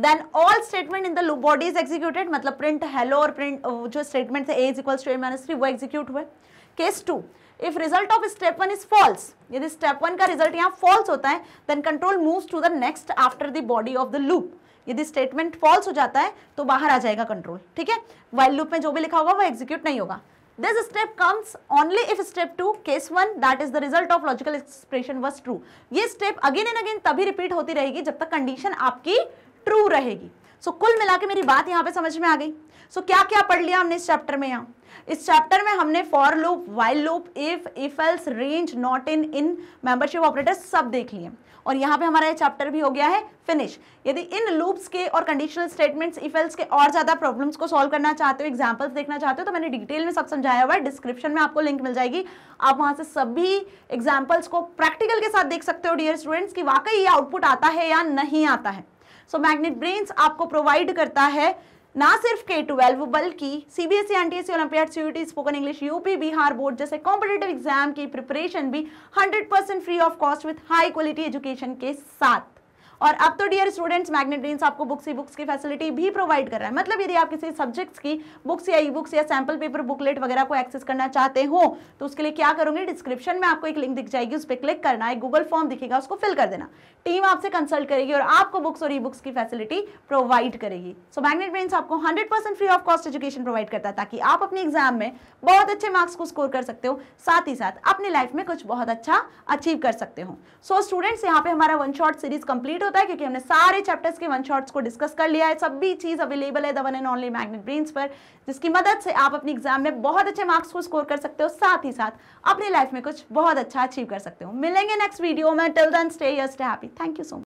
then all statement in the loop body is executed मतलब print hello और print जो statement है ए is equal to a minus three वो execute हुए case two if result of step one is false यदि step one का result यहाँ false होता है then control moves to the next after the body of the loop यदि statement false हो जाता है तो बाहर आ जाएगा कंट्रोल ठीक है वाइल्ड लूप में जो भी लिखा होगा वो एग्जीक्यूट नहीं होगा this step comes only if step 2 case 1 that is the result of logical expression was true ये step again and again तभी repeat होती रहेगी जब तक condition आपकी ट्रू रहेगी सो so, कुल मिला के मेरी बात यहाँ पे समझ में आ गई सो so, क्या क्या पढ़ लिया हमने इस चैप्टर में यहाँ इस चैप्टर में हमने for loop while loop if if else range not in in membership operator सब देख लिए और यहाँ पे हमारा ये चैप्टर भी हो गया है फिनिश यदि इन लूप्स के और कंडीशनल स्टेटमेंट्स इफेल्स के और ज़्यादा प्रॉब्लम्स को सॉल्व करना चाहते हो एग्जांपल्स देखना चाहते हो तो मैंने डिटेल में सब समझाया हुआ है डिस्क्रिप्शन में आपको लिंक मिल जाएगी आप वहाँ से सभी एग्जाम्पल्स को प्रैक्टिकल के साथ देख सकते हो डियर स्टूडेंट्स की वाकई ये आउटपुट आता है या नहीं आता है सो मैग्नेट ब्रेन्स आपको प्रोवाइड करता है ना सिर्फ के ट्वेल्व बल्कि CBSE NTSC olympiad CUT spoken English UP Bihar board जैसे कॉम्पिटेटिव एग्जाम की प्रिपरेशन भी 100% free of cost with high quality education के साथ और अब तो डियर स्टूडेंट्स मैग्नेट ब्रेन्स आपको बुक्स ई बुक्स की फैसिलिटी भी प्रोवाइड कर रहा है मतलब यदि आप किसी सब्जेक्ट्स की बुक्स या ई बुक्स या सैम्पल पेपर बुकलेट वगैरह को एक्सेस करना चाहते हो तो उसके लिए क्या करोगे डिस्क्रिप्शन में आपको एक लिंक दिख जाएगी उस पर क्लिक करना है गूगल फॉर्म दिखेगा उसको फिल कर देना टीम आपसे कंसल्ट करेगी और आपको बुक्स और ई बुक्स की फैसिलिटी प्रोवाइड करेगी सो मैग्नेट ब्रेन्स आपको hundred free of cost education provide करता है ताकि आप अपने एग्जाम में बहुत अच्छे मार्क्स को स्कोर कर सकते हो साथ ही साथ अपनी लाइफ में कुछ बहुत अच्छा अचीव कर सकते हो सो स्टूडेंट्स यहाँ पे हमारा वन शॉर्ट सीरीज कंप्लीट हो होता है क्योंकि हमने सारे चैप्टर्स के वन शॉट्स को डिस्कस कर लिया है सभी चीज़ अवेलेबल है the one and only Magnet Brains पर जिसकी मदद से आप अपनी एग्जाम में बहुत अच्छे मार्क्स को स्कोर कर सकते हो साथ ही साथ अपनी लाइफ में कुछ बहुत अच्छा अचीव कर सकते हो मिलेंगे नेक्स्ट वीडियो में till then stay just happy thank you so much